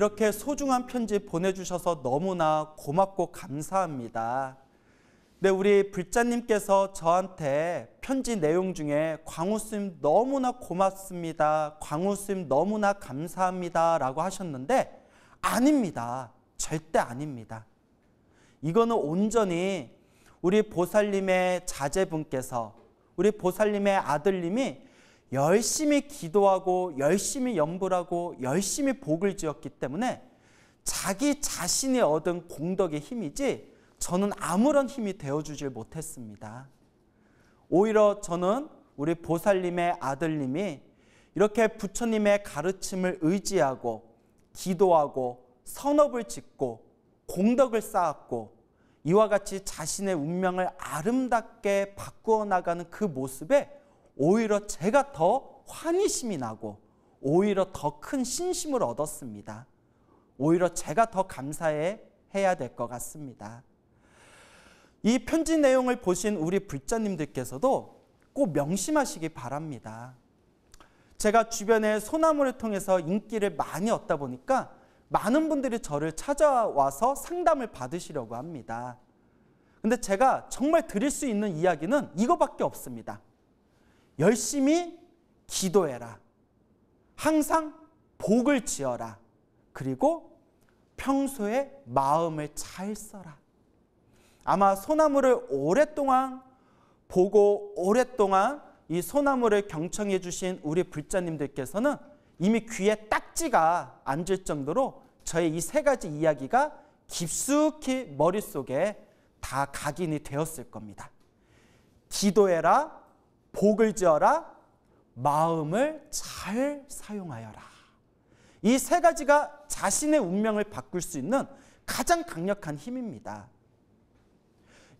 이렇게 소중한 편지 보내주셔서 너무나 고맙고 감사합니다. 근 네, 우리 불자님께서 저한테 편지 내용 중에 광우스님 너무나 고맙습니다. 광우스님 너무나 감사합니다. 라고 하셨는데 아닙니다. 절대 아닙니다. 이거는 온전히 우리 보살님의 자제분께서 우리 보살님의 아들님이 열심히 기도하고 열심히 연불하고 열심히 복을 지었기 때문에 자기 자신이 얻은 공덕의 힘이지 저는 아무런 힘이 되어주질 못했습니다. 오히려 저는 우리 보살님의 아들님이 이렇게 부처님의 가르침을 의지하고 기도하고 선업을 짓고 공덕을 쌓았고 이와 같이 자신의 운명을 아름답게 바꾸어 나가는 그 모습에 오히려 제가 더 환희심이 나고 오히려 더 큰 신심을 얻었습니다. 오히려 제가 더 감사해 해야 될 것 같습니다. 이 편지 내용을 보신 우리 불자님들께서도 꼭 명심하시기 바랍니다. 제가 주변에 소나무를 통해서 인기를 많이 얻다 보니까 많은 분들이 저를 찾아와서 상담을 받으시려고 합니다. 근데 제가 정말 드릴 수 있는 이야기는 이거밖에 없습니다. 열심히 기도해라. 항상 복을 지어라. 그리고 평소에 마음을 잘 써라. 아마 소나무를 오랫동안 보고 오랫동안 이 소나무를 경청해 주신 우리 불자님들께서는 이미 귀에 딱지가 앉을 정도로 저의 이 세 가지 이야기가 깊숙이 머릿속에 다 각인이 되었을 겁니다. 기도해라, 복을 지어라 마음을 잘 사용하여라. 이 세 가지가 자신의 운명을 바꿀 수 있는 가장 강력한 힘입니다.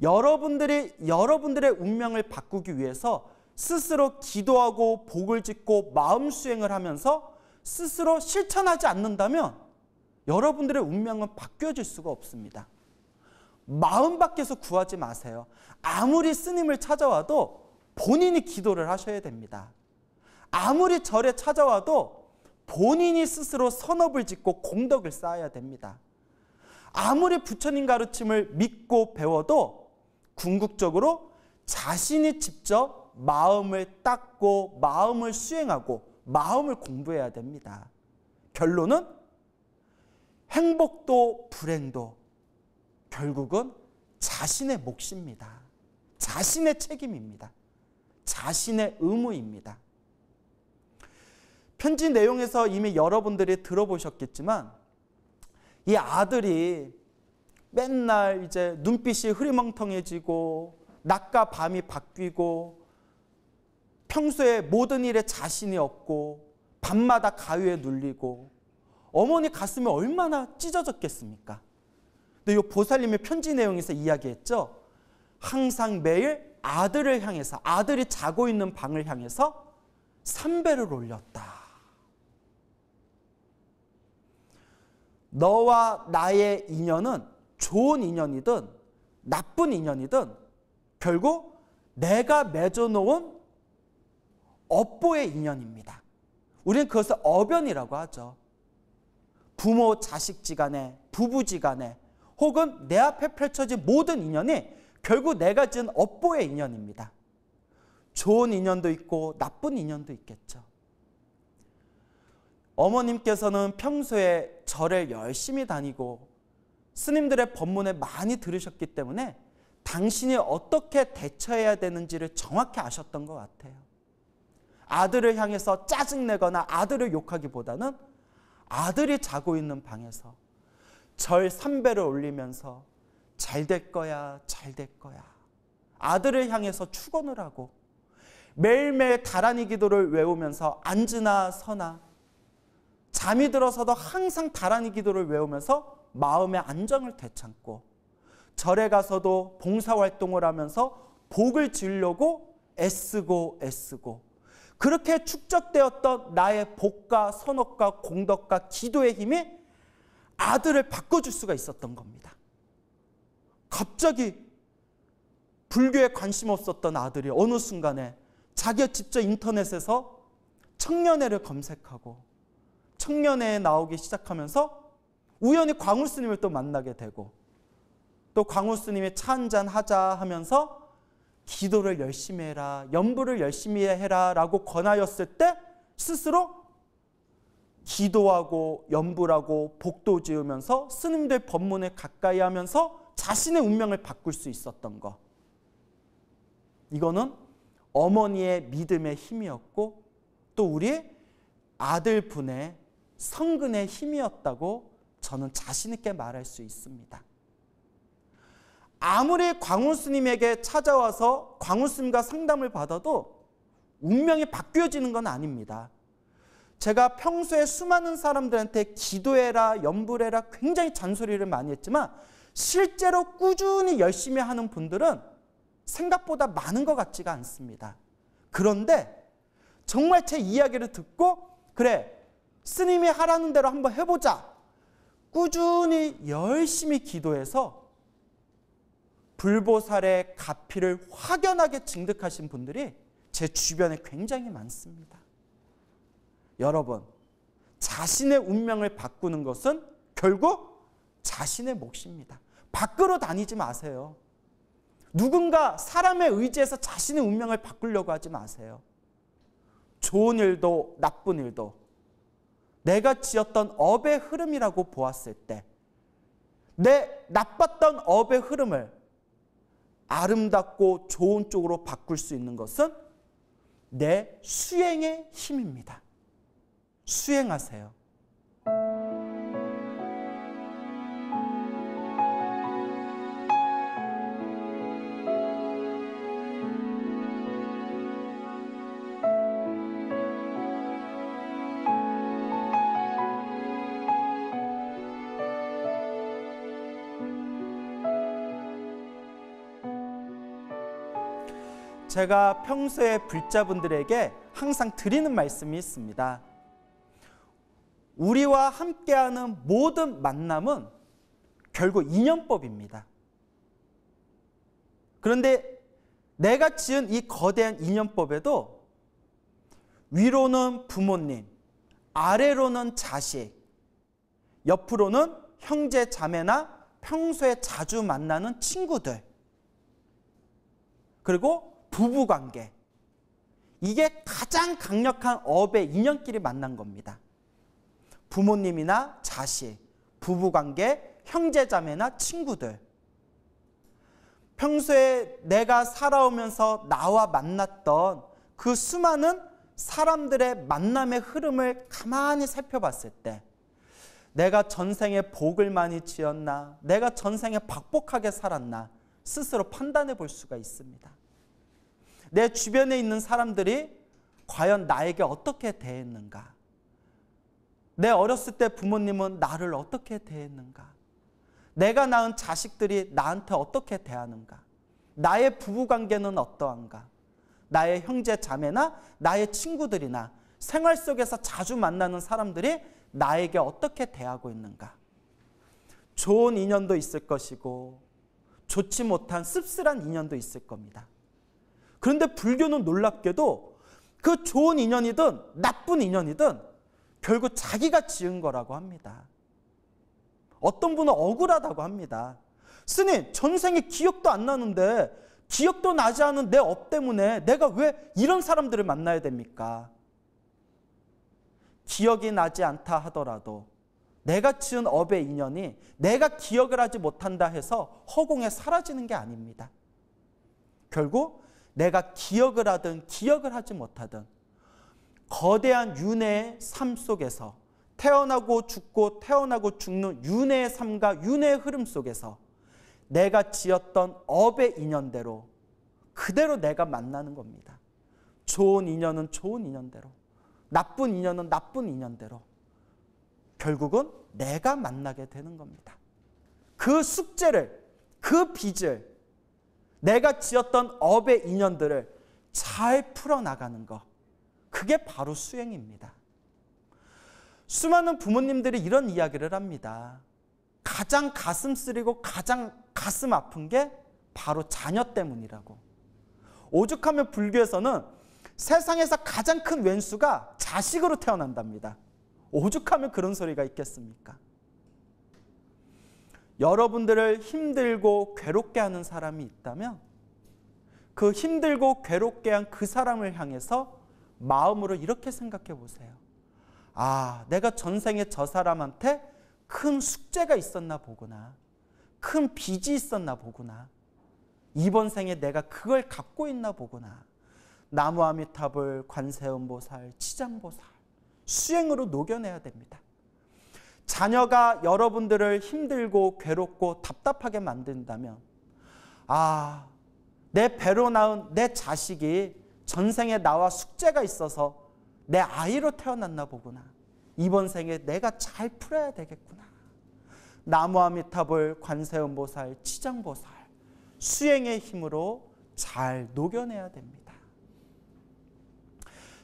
여러분들이 여러분들의 운명을 바꾸기 위해서 스스로 기도하고 복을 짓고 마음 수행을 하면서 스스로 실천하지 않는다면 여러분들의 운명은 바뀌어질 수가 없습니다. 마음 밖에서 구하지 마세요. 아무리 스님을 찾아와도 본인이 기도를 하셔야 됩니다. 아무리 절에 찾아와도 본인이 스스로 선업을 짓고 공덕을 쌓아야 됩니다. 아무리 부처님 가르침을 믿고 배워도 궁극적으로 자신이 직접 마음을 닦고 마음을 수행하고 마음을 공부해야 됩니다. 결론은 행복도 불행도 결국은 자신의 몫입니다. 자신의 책임입니다. 자신의 의무입니다. 편지 내용에서 이미 여러분들이 들어보셨겠지만 이 아들이 맨날 이제 눈빛이 흐리멍텅해지고 낮과 밤이 바뀌고 평소에 모든 일에 자신이 없고 밤마다 가위에 눌리고 어머니 가슴이 얼마나 찢어졌겠습니까? 근데 이 보살님의 편지 내용에서 이야기했죠. 항상 매일 아들을 향해서 아들이 자고 있는 방을 향해서 삼배를 올렸다. 너와 나의 인연은 좋은 인연이든 나쁜 인연이든 결국 내가 맺어놓은 업보의 인연입니다. 우리는 그것을 어변이라고 하죠. 부모, 자식지간에, 부부지간에, 혹은 내 앞에 펼쳐진 모든 인연이 결국 내가 지은 업보의 인연입니다. 좋은 인연도 있고 나쁜 인연도 있겠죠. 어머님께서는 평소에 절을 열심히 다니고 스님들의 법문에 많이 들으셨기 때문에 당신이 어떻게 대처해야 되는지를 정확히 아셨던 것 같아요. 아들을 향해서 짜증내거나 아들을 욕하기보다는 아들이 자고 있는 방에서 절 삼배를 올리면서 잘될 거야, 잘 될 거야. 아들을 향해서 축원을 하고 매일매일 다란이 기도를 외우면서 앉으나 서나 잠이 들어서도 항상 다란이 기도를 외우면서 마음의 안정을 되찾고 절에 가서도 봉사활동을 하면서 복을 지으려고 애쓰고 애쓰고 그렇게 축적되었던 나의 복과 선업과 공덕과 기도의 힘이 아들을 바꿔줄 수가 있었던 겁니다. 갑자기 불교에 관심 없었던 아들이 어느 순간에 자기가 직접 인터넷에서 청년회를 검색하고 청년회에 나오기 시작하면서 우연히 광우 스님을 또 만나게 되고 또광우스님이차 한잔 하자 하면서 기도를 열심히 해라, 연부를 열심히 해라 라고 권하였을 때 스스로 기도하고 연부라고 복도 지으면서 스님들 법문에 가까이 하면서 자신의 운명을 바꿀 수 있었던 것. 이거는 어머니의 믿음의 힘이었고 또 우리 아들분의 성근의 힘이었다고 저는 자신있게 말할 수 있습니다. 아무리 광훈스님에게 찾아와서 광훈스님과 상담을 받아도 운명이 바뀌어지는 건 아닙니다. 제가 평소에 수많은 사람들한테 기도해라, 염불해라 굉장히 잔소리를 많이 했지만 실제로 꾸준히 열심히 하는 분들은 생각보다 많은 것 같지가 않습니다. 그런데 정말 제 이야기를 듣고 그래 스님이 하라는 대로 한번 해보자. 꾸준히 열심히 기도해서 불보살의 가피를 확연하게 증득하신 분들이 제 주변에 굉장히 많습니다. 여러분, 자신의 운명을 바꾸는 것은 결국 자신의 몫입니다. 밖으로 다니지 마세요. 누군가 사람의 의지에서 자신의 운명을 바꾸려고 하지 마세요. 좋은 일도 나쁜 일도 내가 지었던 업의 흐름이라고 보았을 때 내 나빴던 업의 흐름을 아름답고 좋은 쪽으로 바꿀 수 있는 것은 내 수행의 힘입니다. 수행하세요. 제가 평소에 불자분들에게 항상 드리는 말씀이 있습니다. 우리와 함께하는 모든 만남은 결국 인연법입니다. 그런데 내가 지은 이 거대한 인연법에도 위로는 부모님, 아래로는 자식, 옆으로는 형제, 자매나 평소에 자주 만나는 친구들, 그리고 부부관계 이게 가장 강력한 업의 인연끼리 만난 겁니다. 부모님이나 자식, 부부관계, 형제자매나 친구들 평소에 내가 살아오면서 나와 만났던 그 수많은 사람들의 만남의 흐름을 가만히 살펴봤을 때 내가 전생에 복을 많이 지었나 내가 전생에 박복하게 살았나 스스로 판단해 볼 수가 있습니다. 내 주변에 있는 사람들이 과연 나에게 어떻게 대했는가? 내 어렸을 때 부모님은 나를 어떻게 대했는가? 내가 낳은 자식들이 나한테 어떻게 대하는가? 나의 부부 관계는 어떠한가? 나의 형제 자매나 나의 친구들이나 생활 속에서 자주 만나는 사람들이 나에게 어떻게 대하고 있는가? 좋은 인연도 있을 것이고 좋지 못한 씁쓸한 인연도 있을 겁니다. 그런데 불교는 놀랍게도 그 좋은 인연이든 나쁜 인연이든 결국 자기가 지은 거라고 합니다. 어떤 분은 억울하다고 합니다. 스님, 전생에 기억도 안 나는데 기억도 나지 않은 내 업 때문에 내가 왜 이런 사람들을 만나야 됩니까? 기억이 나지 않다 하더라도 내가 지은 업의 인연이 내가 기억을 하지 못한다 해서 허공에 사라지는 게 아닙니다. 결국 내가 기억을 하든 기억을 하지 못하든 거대한 윤회의 삶 속에서 태어나고 죽고 태어나고 죽는 윤회의 삶과 윤회의 흐름 속에서 내가 지었던 업의 인연대로 그대로 내가 만나는 겁니다. 좋은 인연은 좋은 인연대로 나쁜 인연은 나쁜 인연대로 결국은 내가 만나게 되는 겁니다. 그 숙제를 그 빚을 내가 지었던 업의 인연들을 잘 풀어나가는 것. 그게 바로 수행입니다. 수많은 부모님들이 이런 이야기를 합니다. 가장 가슴 쓰리고 가장 가슴 아픈 게 바로 자녀 때문이라고. 오죽하면 불교에서는 세상에서 가장 큰 왼수가 자식으로 태어난답니다. 오죽하면 그런 소리가 있겠습니까? 여러분들을 힘들고 괴롭게 하는 사람이 있다면 그 힘들고 괴롭게 한 그 사람을 향해서 마음으로 이렇게 생각해 보세요. 아, 내가 전생에 저 사람한테 큰 숙제가 있었나 보구나. 큰 빚이 있었나 보구나. 이번 생에 내가 그걸 갖고 있나 보구나. 나무아미탑을 관세음보살, 치장보살, 수행으로 녹여내야 됩니다. 자녀가 여러분들을 힘들고 괴롭고 답답하게 만든다면 아, 내 배로 낳은 내 자식이 전생에 나와 숙제가 있어서 내 아이로 태어났나 보구나. 이번 생에 내가 잘 풀어야 되겠구나. 나무아미타불, 관세음보살, 치장보살 수행의 힘으로 잘 녹여내야 됩니다.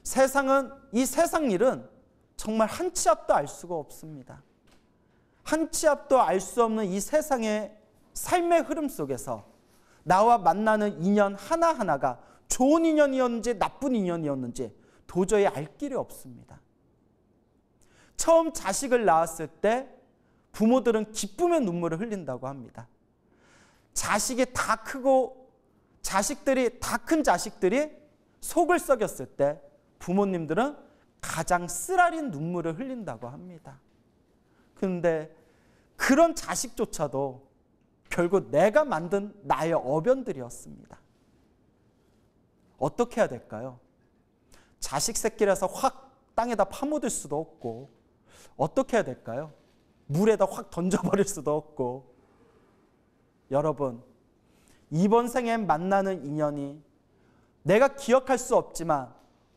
세상은 이 세상 일은 정말 한 치 앞도 알 수가 없습니다. 한치 앞도 알 수 없는 이 세상의 삶의 흐름 속에서 나와 만나는 인연 하나하나가 좋은 인연이었는지 나쁜 인연이었는지 도저히 알 길이 없습니다. 처음 자식을 낳았을 때 부모들은 기쁨의 눈물을 흘린다고 합니다. 자식이 다 크고 자식들이 다 큰 자식들이 속을 썩였을 때 부모님들은 가장 쓰라린 눈물을 흘린다고 합니다. 근데 그런 자식조차도 결국 내가 만든 나의 어변들이었습니다. 어떻게 해야 될까요? 자식 새끼라서 확 땅에다 파묻을 수도 없고 어떻게 해야 될까요? 물에다 확 던져버릴 수도 없고 여러분 이번 생에 만나는 인연이 내가 기억할 수 없지만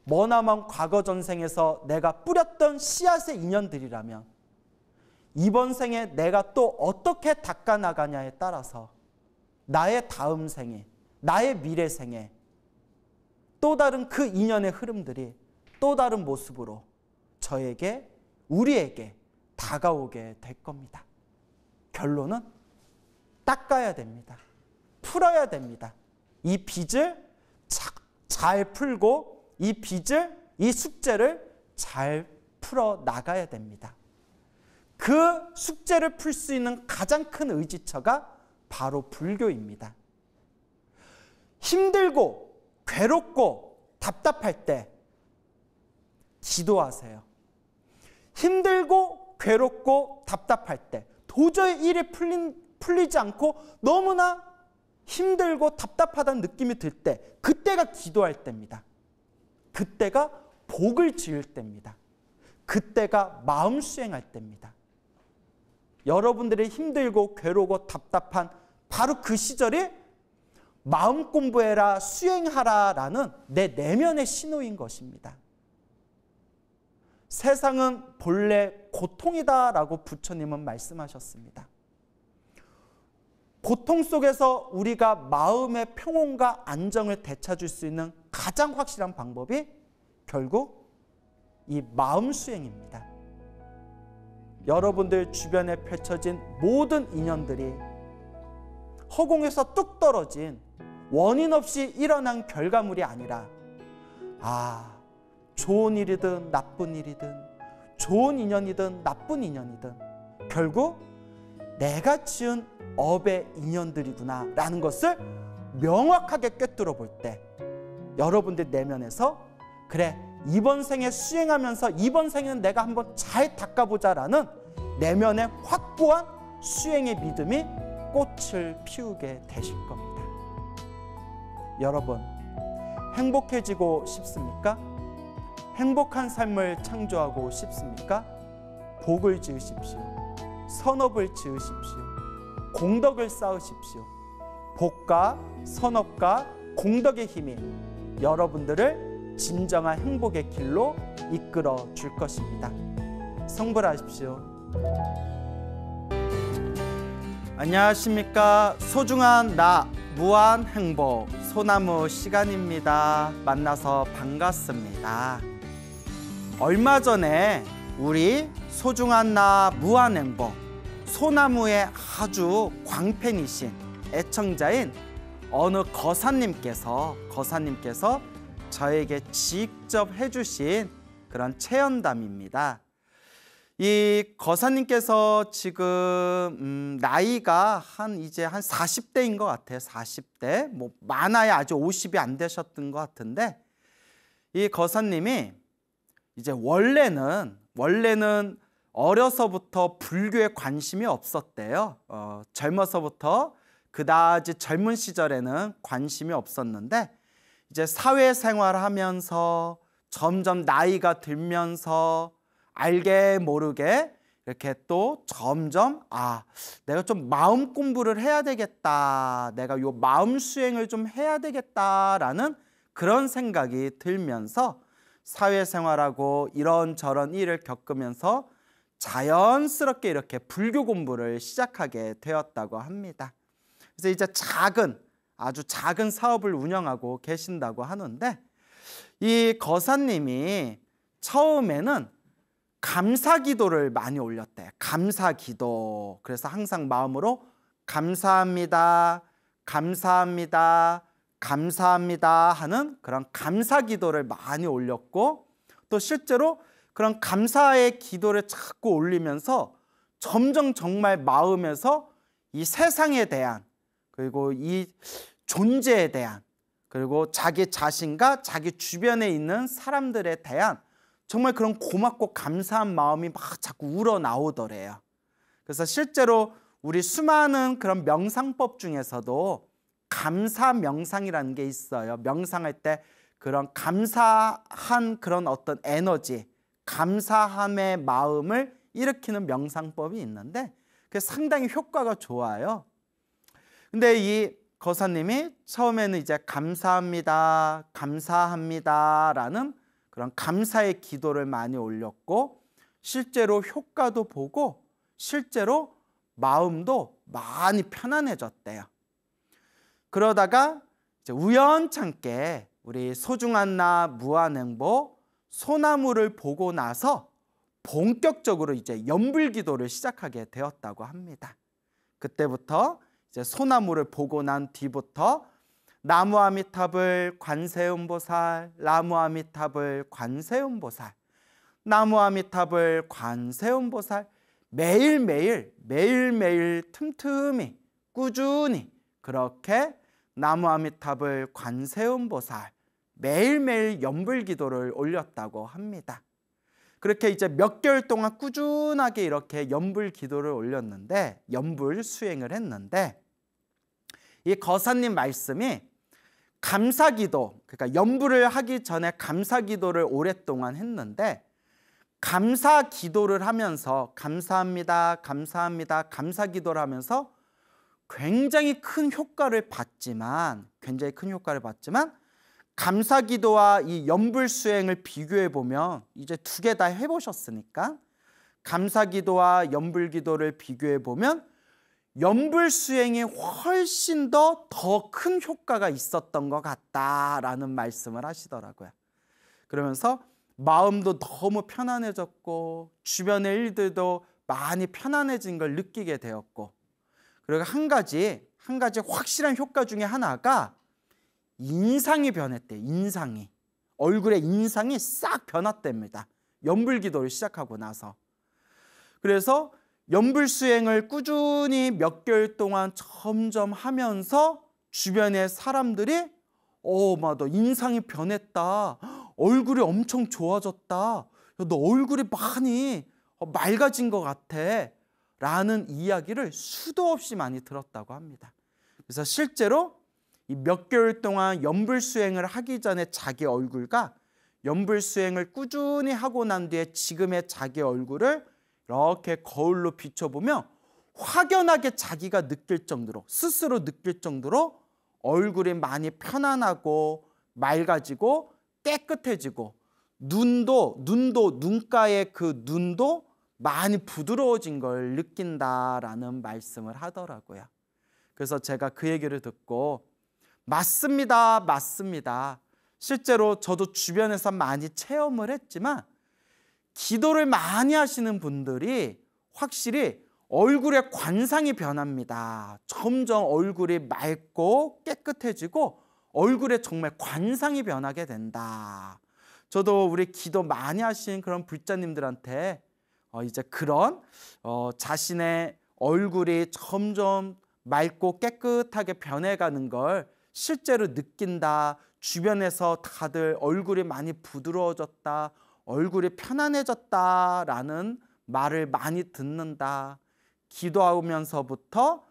머나먼 과거 전생에서 내가 뿌렸던 씨앗의 인연들이라면 이번 생에 내가 또 어떻게 닦아나가냐에 따라서 나의 다음 생에, 나의 미래 생에 또 다른 그 인연의 흐름들이 또 다른 모습으로 저에게, 우리에게 다가오게 될 겁니다. 결론은 닦아야 됩니다. 풀어야 됩니다. 이 빚을 잘 풀고 이 빚을, 이 숙제를 잘 풀어 나가야 됩니다. 그 숙제를 풀 수 있는 가장 큰 의지처가 바로 불교입니다. 힘들고 괴롭고 답답할 때 기도하세요. 힘들고 괴롭고 답답할 때 도저히 일이 풀린, 풀리지 않고 너무나 힘들고 답답하다는 느낌이 들 때, 그때가 기도할 때입니다. 그때가 복을 지을 때입니다. 그때가 마음 수행할 때입니다. 여러분들의 힘들고 괴롭고 답답한 바로 그 시절이 마음 공부해라, 수행하라라는 내 내면의 신호인 것입니다. 세상은 본래 고통이다라고 부처님은 말씀하셨습니다. 고통 속에서 우리가 마음의 평온과 안정을 되찾을 수 있는 가장 확실한 방법이 결국 이 마음 수행입니다. 여러분들 주변에 펼쳐진 모든 인연들이 허공에서 뚝 떨어진 원인 없이 일어난 결과물이 아니라 아, 좋은 일이든 나쁜 일이든 좋은 인연이든 나쁜 인연이든 결국 내가 지은 업의 인연들이구나 라는 것을 명확하게 꿰뚫어 볼 때 여러분들 내면에서 그래 이번 생에 수행하면서 이번 생에는 내가 한번 잘 닦아보자 라는 내면의 확고한 수행의 믿음이 꽃을 피우게 되실 겁니다. 여러분, 행복해지고 싶습니까? 행복한 삶을 창조하고 싶습니까? 복을 지으십시오. 선업을 지으십시오. 공덕을 쌓으십시오. 복과 선업과 공덕의 힘이 여러분들을 진정한 행복의 길로 이끌어 줄 것입니다. 성불하십시오. 안녕하십니까 소중한 나 무한 행복 소나무 시간입니다 만나서 반갑습니다 얼마 전에 우리 소중한 나 무한 행복 소나무의 아주 광팬이신 애청자인 어느 거사님께서 거사님께서 저에게 직접 해주신 그런 체험담입니다. 이 거사님께서 지금 음, 나이가 한 이제 한 40대인 것 같아요. 40대 뭐 많아야 아주 50이 안 되셨던 것 같은데 이 거사님이 이제 원래는 원래는 어려서부터 불교에 관심이 없었대요. 어, 젊어서부터 그다지 젊은 시절에는 관심이 없었는데 이제 사회생활하면서 점점 나이가 들면서 알게 모르게 이렇게 또 점점 아 내가 좀 마음 공부를 해야 되겠다 내가 요 마음 수행을 좀 해야 되겠다라는 그런 생각이 들면서 사회생활하고 이런저런 일을 겪으면서 자연스럽게 이렇게 불교 공부를 시작하게 되었다고 합니다. 그래서 이제 작은 아주 작은 사업을 운영하고 계신다고 하는데 이 거사님이 처음에는 감사 기도를 많이 올렸대. 감사 기도. 그래서 항상 마음으로 감사합니다. 감사합니다. 감사합니다 하는 그런 감사 기도를 많이 올렸고 또 실제로 그런 감사의 기도를 자꾸 올리면서 점점 정말 마음에서 이 세상에 대한 그리고 이 존재에 대한 그리고 자기 자신과 자기 주변에 있는 사람들에 대한 정말 그런 고맙고 감사한 마음이 막 자꾸 우러나오더래요. 그래서 실제로 우리 수많은 그런 명상법 중에서도 감사 명상이라는 게 있어요. 명상할 때 그런 감사한 그런 어떤 에너지, 감사함의 마음을 일으키는 명상법이 있는데 그 상당히 효과가 좋아요. 근데 이 거사님이 처음에는 이제 감사합니다, 감사합니다라는 그런 감사의 기도를 많이 올렸고 실제로 효과도 보고 실제로 마음도 많이 편안해졌대요. 그러다가 우연찮게 우리 소중한 나 무한행보 소나무를 보고 나서 본격적으로 이제 연불 기도를 시작하게 되었다고 합니다. 그때부터 이제 소나무를 보고 난 뒤부터 나무아미탑을 관세음보살, 나무아미탑을 관세음보살, 나무아미탑을 관세음보살 매일매일 매일매일 틈틈이 꾸준히 그렇게 나무아미탑을 관세음보살 매일매일 연불기도를 올렸다고 합니다. 그렇게 이제 몇 개월 동안 꾸준하게 이렇게 연불 기도를 올렸는데 연불 수행을 했는데 이 거사님 말씀이 감사기도 그러니까 염불을 하기 전에 감사기도를 오랫동안 했는데 감사기도를 하면서 감사합니다 감사합니다 감사기도를 하면서 굉장히 큰 효과를 봤지만 굉장히 큰 효과를 봤지만 감사기도와 이염불 수행을 비교해 보면 이제 두 개 다 해보셨으니까 감사기도와 염불기도를 비교해 보면 연불 수행에 훨씬 더 더 큰 효과가 있었던 것 같다라는 말씀을 하시더라고요. 그러면서 마음도 너무 편안해졌고 주변의 일들도 많이 편안해진 걸 느끼게 되었고 그리고 한 가지 한 가지 확실한 효과 중에 하나가 인상이 변했대 인상이 얼굴의 인상이 싹 변했답니다 연불기도를 시작하고 나서 그래서 연불수행을 꾸준히 몇 개월 동안 점점 하면서 주변의 사람들이 어, 마너 인상이 변했다. 얼굴이 엄청 좋아졌다. 너 얼굴이 많이 어, 맑아진 것 같아. 라는 이야기를 수도 없이 많이 들었다고 합니다. 그래서 실제로 몇 개월 동안 연불 수행을 하기 전에 자기 얼굴과 연불 수행을 꾸준히 하고 난 뒤에 지금의 자기 얼굴을 이렇게 거울로 비춰보면 확연하게 자기가 느낄 정도로 스스로 느낄 정도로 얼굴이 많이 편안하고 맑아지고 깨끗해지고 눈도 눈도 눈가에그 눈도 많이 부드러워진 걸 느낀다라는 말씀을 하더라고요. 그래서 제가 그 얘기를 듣고 맞습니다. 맞습니다. 실제로 저도 주변에서 많이 체험을 했지만 기도를 많이 하시는 분들이 확실히 얼굴의 관상이 변합니다. 점점 얼굴이 맑고 깨끗해지고 얼굴에 정말 관상이 변하게 된다. 저도 우리 기도 많이 하신 그런 불자님들한테 어 이제 그런 어 자신의 얼굴이 점점 맑고 깨끗하게 변해가는 걸 실제로 느낀다. 주변에서 다들 얼굴이 많이 부드러워졌다. 얼굴이 편안해졌다라는 말을 많이 듣는다. 기도하면서부터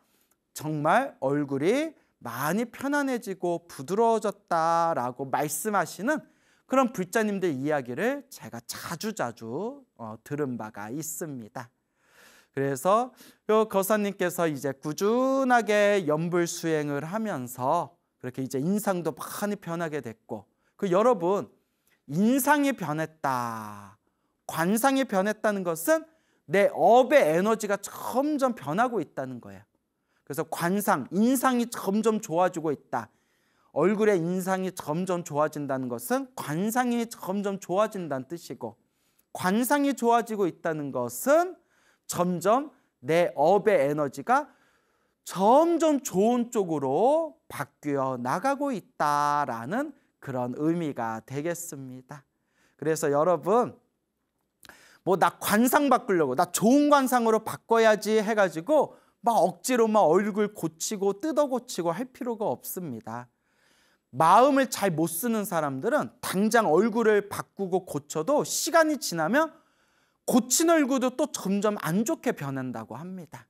정말 얼굴이 많이 편안해지고 부드러워졌다라고 말씀하시는 그런 불자님들 이야기를 제가 자주자주 어, 들은 바가 있습니다. 그래서 요 거사님께서 이제 꾸준하게 연불 수행을 하면서 그렇게 이제 인상도 많이 변하게 됐고 그 여러분 인상이 변했다. 관상이 변했다는 것은 내 업의 에너지가 점점 변하고 있다는 거예요. 그래서 관상, 인상이 점점 좋아지고 있다. 얼굴의 인상이 점점 좋아진다는 것은 관상이 점점 좋아진다는 뜻이고 관상이 좋아지고 있다는 것은 점점 내 업의 에너지가 점점 좋은 쪽으로 바뀌어 나가고 있다라는 그런 의미가 되겠습니다. 그래서 여러분 뭐 나 관상 바꾸려고 나 좋은 관상으로 바꿔야지 해가지고 막 억지로 막 얼굴 고치고 뜯어 고치고 할 필요가 없습니다. 마음을 잘 못 쓰는 사람들은 당장 얼굴을 바꾸고 고쳐도 시간이 지나면 고친 얼굴도 또 점점 안 좋게 변한다고 합니다.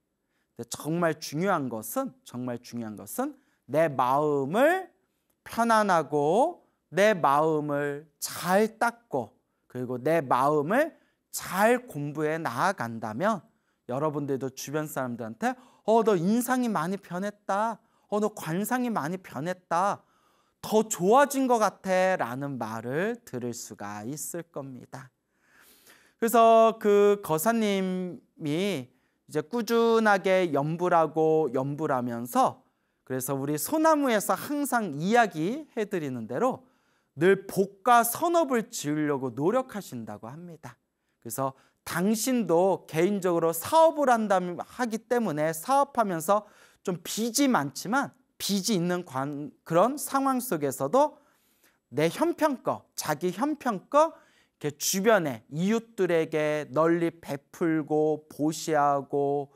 정말 중요한 것은 정말 중요한 것은 내 마음을 편안하고 내 마음을 잘 닦고 그리고 내 마음을 잘 공부해 나아간다면 여러분들도 주변 사람들한테 어, 너 인상이 많이 변했다. 어, 너 관상이 많이 변했다. 더 좋아진 것 같아. 라는 말을 들을 수가 있을 겁니다. 그래서 그 거사님이 이제 꾸준하게 염불하고염불하면서 그래서 우리 소나무에서 항상 이야기해 드리는 대로 늘 복과 선업을 지으려고 노력하신다고 합니다. 그래서 당신도 개인적으로 사업을 한다면 하기 때문에 사업하면서 좀 빚이 많지만 빚이 있는 관, 그런 상황 속에서도 내 형편껏 자기 형편껏 이렇게 주변에 이웃들에게 널리 베풀고 보시하고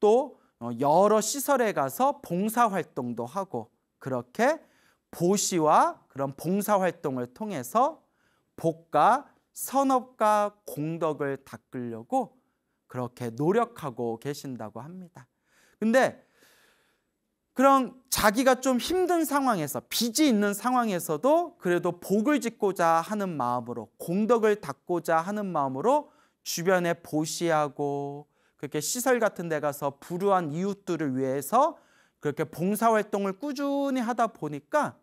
또 어, 여러 시설에 가서 봉사활동도 하고 그렇게 보시와 그런 봉사활동을 통해서 복과 선업과 공덕을 닦으려고 그렇게 노력하고 계신다고 합니다. 근데 그런 자기가 좀 힘든 상황에서 빚이 있는 상황에서도 그래도 복을 짓고자 하는 마음으로 공덕을 닦고자 하는 마음으로 주변에 보시하고 그렇게 시설 같은 데 가서 불우한 이웃들을 위해서 그렇게 봉사활동을 꾸준히 하다 보니까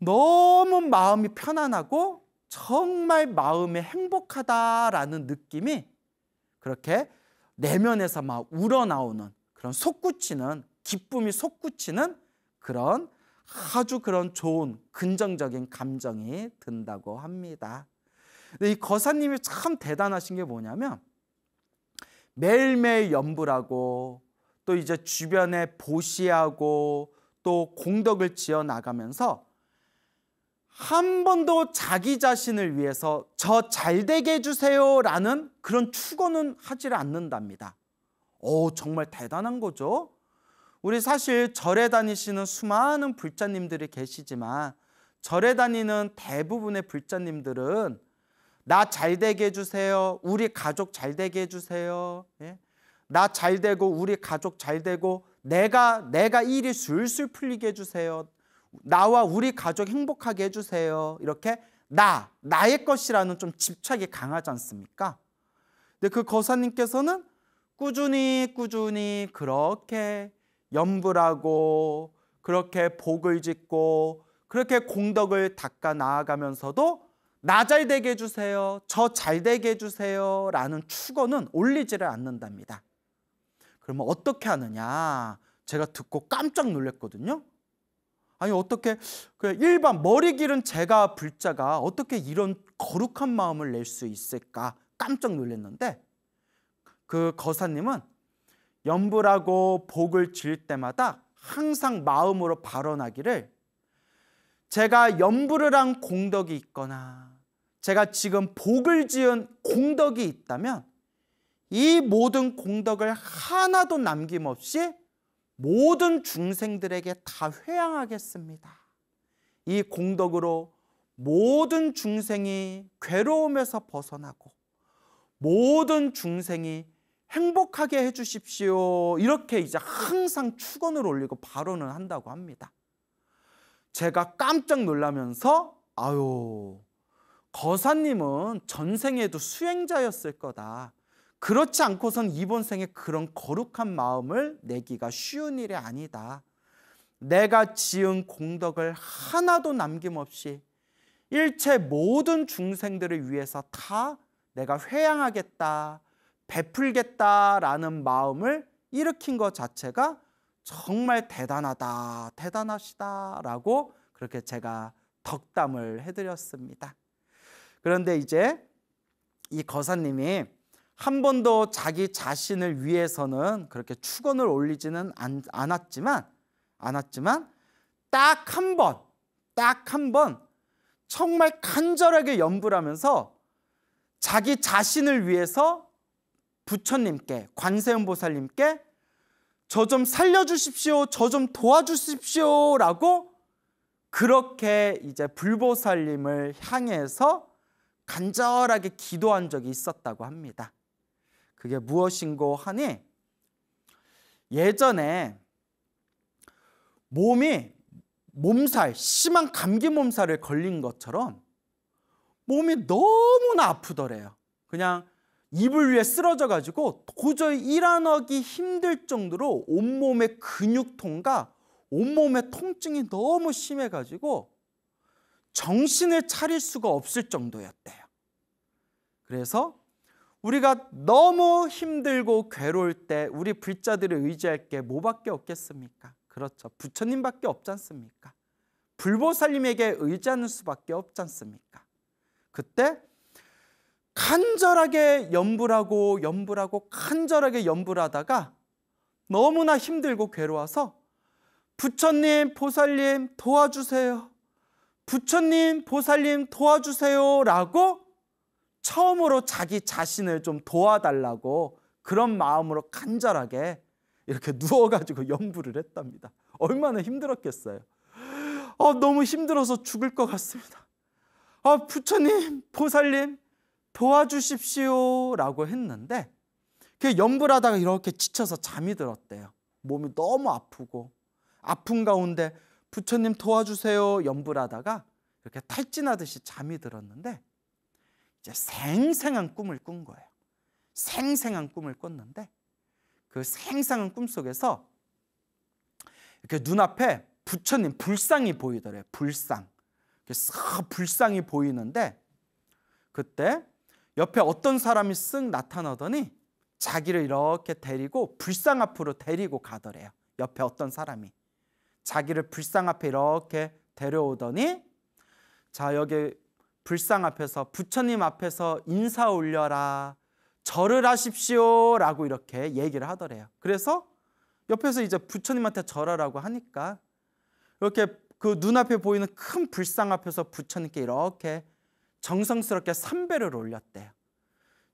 너무 마음이 편안하고 정말 마음이 행복하다라는 느낌이 그렇게 내면에서 막 우러나오는 그런 속구치는 기쁨이 속구치는 그런 아주 그런 좋은 긍정적인 감정이 든다고 합니다. 이 거사님이 참 대단하신 게 뭐냐면 매일매일 연불하고 또 이제 주변에 보시하고 또 공덕을 지어 나가면서 한 번도 자기 자신을 위해서 저 잘되게 해주세요 라는 그런 추구는 하지를 않는답니다. 오, 정말 대단한 거죠. 우리 사실 절에 다니시는 수많은 불자님들이 계시지만 절에 다니는 대부분의 불자님들은 나잘 되게 해주세요. 우리 가족 잘 되게 해주세요. 예? 나잘 되고 우리 가족 잘 되고 내가 내가 일이 술술 풀리게 해주세요. 나와 우리 가족 행복하게 해주세요. 이렇게 나 나의 것이라는 좀 집착이 강하지 않습니까? 근데 그 거사님께서는 꾸준히 꾸준히 그렇게 염불하고 그렇게 복을 짓고 그렇게 공덕을 닦아 나아가면서도 나잘 되게 해주세요. 저 잘 되게 해주세요. 라는 축원은 올리지를 않는답니다. 그러면 어떻게 하느냐. 제가 듣고 깜짝 놀랐거든요. 아니 어떻게 그 일반 머리 길은 제가 불자가 어떻게 이런 거룩한 마음을 낼 수 있을까 깜짝 놀랐는데 그 거사님은 염불하고 복을 지 때마다 항상 마음으로 발언하기를 제가 염불을 한 공덕이 있거나 제가 지금 복을 지은 공덕이 있다면 이 모든 공덕을 하나도 남김없이 모든 중생들에게 다 회양하겠습니다. 이 공덕으로 모든 중생이 괴로움에서 벗어나고 모든 중생이 행복하게 해주십시오. 이렇게 이제 항상 축원을 올리고 발언을 한다고 합니다. 제가 깜짝 놀라면서 아유 거사님은 전생에도 수행자였을 거다. 그렇지 않고선 이번 생에 그런 거룩한 마음을 내기가 쉬운 일이 아니다. 내가 지은 공덕을 하나도 남김없이 일체 모든 중생들을 위해서 다 내가 회양하겠다, 베풀겠다라는 마음을 일으킨 것 자체가 정말 대단하다, 대단하시다라고 그렇게 제가 덕담을 해드렸습니다. 그런데 이제 이 거사님이 한 번도 자기 자신을 위해서는 그렇게 축원을 올리지는 않, 았지만 않았지만 딱 한 번, 딱 한 번 정말 간절하게 염불하면서 자기 자신을 위해서 부처님께 관세음보살님께 저좀 살려주십시오. 저 좀 도와주십시오. 라고 그렇게 이제 불보살님을 향해서 간절하게 기도한 적이 있었다고 합니다. 그게 무엇인고 하니 예전에 몸이 몸살, 심한 감기 몸살을 걸린 것처럼 몸이 너무나 아프더래요. 그냥 이불 위에 쓰러져 가지고 도저히 일어나기 힘들 정도로 온몸의 근육통과 온몸의 통증이 너무 심해 가지고 정신을 차릴 수가 없을 정도였대요. 그래서 우리가 너무 힘들고 괴로울 때 우리 불자들을 의지할 게 뭐밖에 없겠습니까? 그렇죠. 부처님밖에 없지 않습니까? 불보살님에게 의지하는 수밖에 없지 않습니까? 그때 간절하게 염불하고 염불하고 간절하게 염불하다가 너무나 힘들고 괴로워서 부처님 보살님 도와주세요. 부처님 보살님 도와주세요라고 처음으로 자기 자신을 좀 도와달라고 그런 마음으로 간절하게 이렇게 누워가지고 염불을 했답니다. 얼마나 힘들었겠어요. 어, 너무 힘들어서 죽을 것 같습니다. 아, 부처님, 보살님, 도와주십시오 라고 했는데 그 연불하다가 이렇게 지쳐서 잠이 들었대요. 몸이 너무 아프고 아픈 가운데 부처님 도와주세요 연불하다가 이렇게 탈진하듯이 잠이 들었는데 이제 생생한 꿈을 꾼 거예요. 생생한 꿈을 꿨는데 그 생생한 꿈 속에서 이렇게 눈앞에 부처님 불상이 보이더래요. 불상. 이렇게 싹 불상이 보이는데 그때 옆에 어떤 사람이 쓱 나타나더니 자기를 이렇게 데리고 불상 앞으로 데리고 가더래요. 옆에 어떤 사람이 자기를 불상 앞에 이렇게 데려오더니 자 여기 불상 앞에서 부처님 앞에서 인사 올려라 절을 하십시오라고 이렇게 얘기를 하더래요. 그래서 옆에서 이제 부처님한테 절하라고 하니까 이렇게 그 눈앞에 보이는 큰 불상 앞에서 부처님께 이렇게 정성스럽게 삼배를 올렸대요.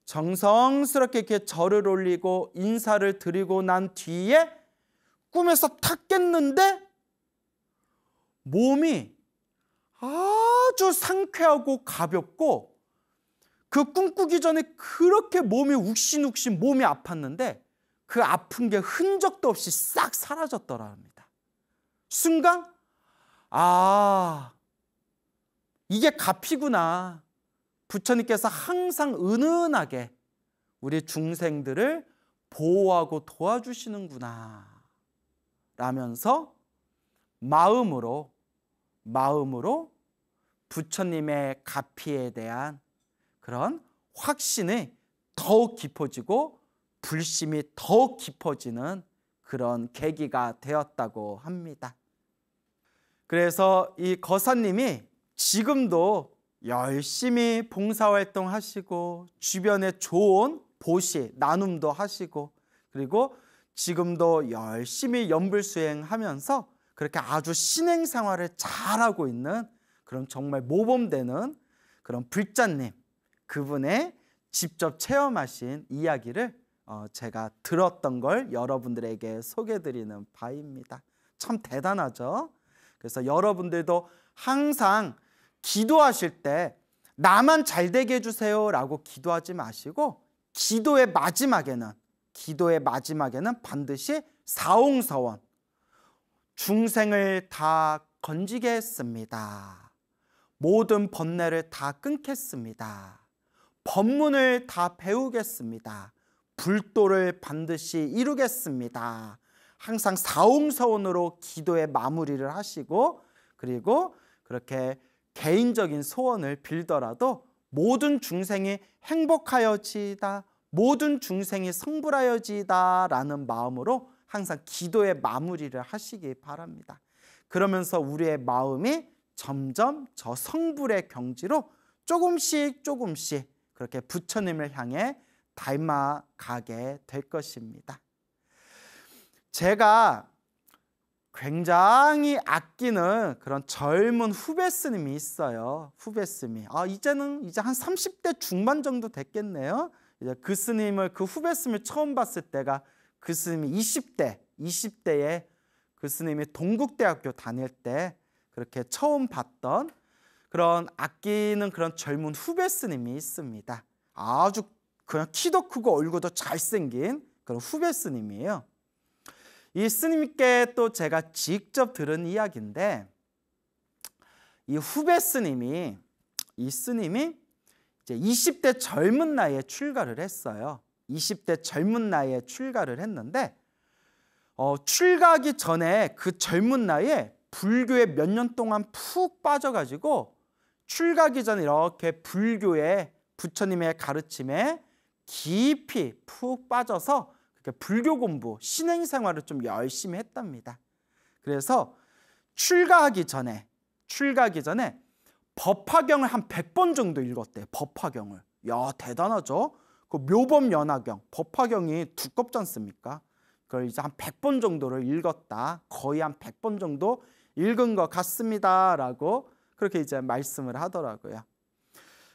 정성스럽게 이렇게 절을 올리고 인사를 드리고 난 뒤에 꿈에서 탁 깼는데 몸이 아주 상쾌하고 가볍고 그 꿈꾸기 전에 그렇게 몸이 욱신욱신 몸이 아팠는데 그 아픈 게 흔적도 없이 싹 사라졌더랍니다. 순간 아 이게 값이구나. 부처님께서 항상 은은하게 우리 중생들을 보호하고 도와주시는구나. 라면서 마음으로, 마음으로 부처님의 가피에 대한 그런 확신이 더욱 깊어지고 불심이 더욱 깊어지는 그런 계기가 되었다고 합니다. 그래서 이 거사님이 지금도 열심히 봉사활동 하시고 주변에 좋은 보시, 나눔도 하시고 그리고 지금도 열심히 연불 수행하면서 그렇게 아주 신행 생활을 잘하고 있는 그런 정말 모범되는 그런 불자님 그분의 직접 체험하신 이야기를 어, 제가 들었던 걸 여러분들에게 소개드리는 바입니다. 참 대단하죠. 그래서 여러분들도 항상 기도하실 때 나만 잘 되게 해주세요 라고 기도하지 마시고 기도의 마지막에는 기도의 마지막에는 반드시 사홍서원 중생을 다 건지겠습니다 모든 번뇌를 다 끊겠습니다 법문을 다 배우겠습니다 불도를 반드시 이루겠습니다 항상 사홍서원으로 기도의 마무리를 하시고 그리고 그렇게 개인적인 소원을 빌더라도 모든 중생이 행복하여지다 모든 중생이 성불하여지다 라는 마음으로 항상 기도의 마무리를 하시기 바랍니다. 그러면서 우리의 마음이 점점 저 성불의 경지로 조금씩 조금씩 그렇게 부처님을 향해 닮아가게 될 것입니다. 제가 굉장히 아끼는 그런 젊은 후배 스님이 있어요. 후배 스님이. 아, 이제는 이제 한 30대 중반 정도 됐겠네요. 이제 그 스님을 그 후배 스님을 처음 봤을 때가 그 스님이 20대, 20대에 그 스님이 동국대학교 다닐 때 그렇게 처음 봤던 그런 아끼는 그런 젊은 후배 스님이 있습니다. 아주 그냥 키도 크고 얼굴도 잘생긴 그런 후배 스님이에요. 이 스님께 또 제가 직접 들은 이야기인데 이 후배 스님이 이 스님이 이제 20대 젊은 나이에 출가를 했어요. 20대 젊은 나이에 출가를 했는데 어, 출가하기 전에 그 젊은 나이에 불교에 몇 년 동안 푹 빠져가지고 출가기 하 전에 이렇게 불교에 부처님의 가르침에 깊이 푹 빠져서 그러니까 불교 공부, 신행 생활을 좀 열심히 했답니다. 그래서 출가하기 전에 출가하기 전에 법화경을 한 100번 정도 읽었대요. 법화경을. 야, 대단하죠? 그 묘법 연화경, 법화경이 두껍지 않습니까? 그걸 이제 한 100번 정도를 읽었다. 거의 한 100번 정도 읽은 것 같습니다라고 그렇게 이제 말씀을 하더라고요.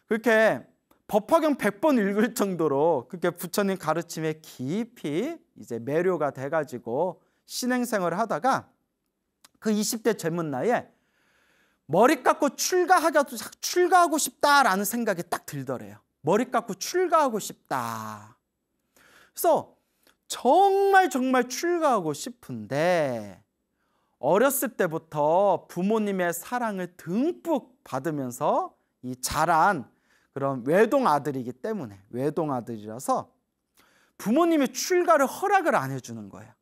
그렇게 법화경 100번 읽을 정도로 그렇게 부처님 가르침에 깊이 이제 매료가 돼가지고 신행생활을 하다가 그 20대 젊은 나이에 머리 깎고 출가하자 출가하고 싶다라는 생각이 딱 들더래요. 머리 깎고 출가하고 싶다. 그래서 정말 정말 출가하고 싶은데 어렸을 때부터 부모님의 사랑을 듬뿍 받으면서 이 자란 그런 외동 아들이기 때문에 외동 아들이라서 부모님이 출가를 허락을 안 해주는 거예요.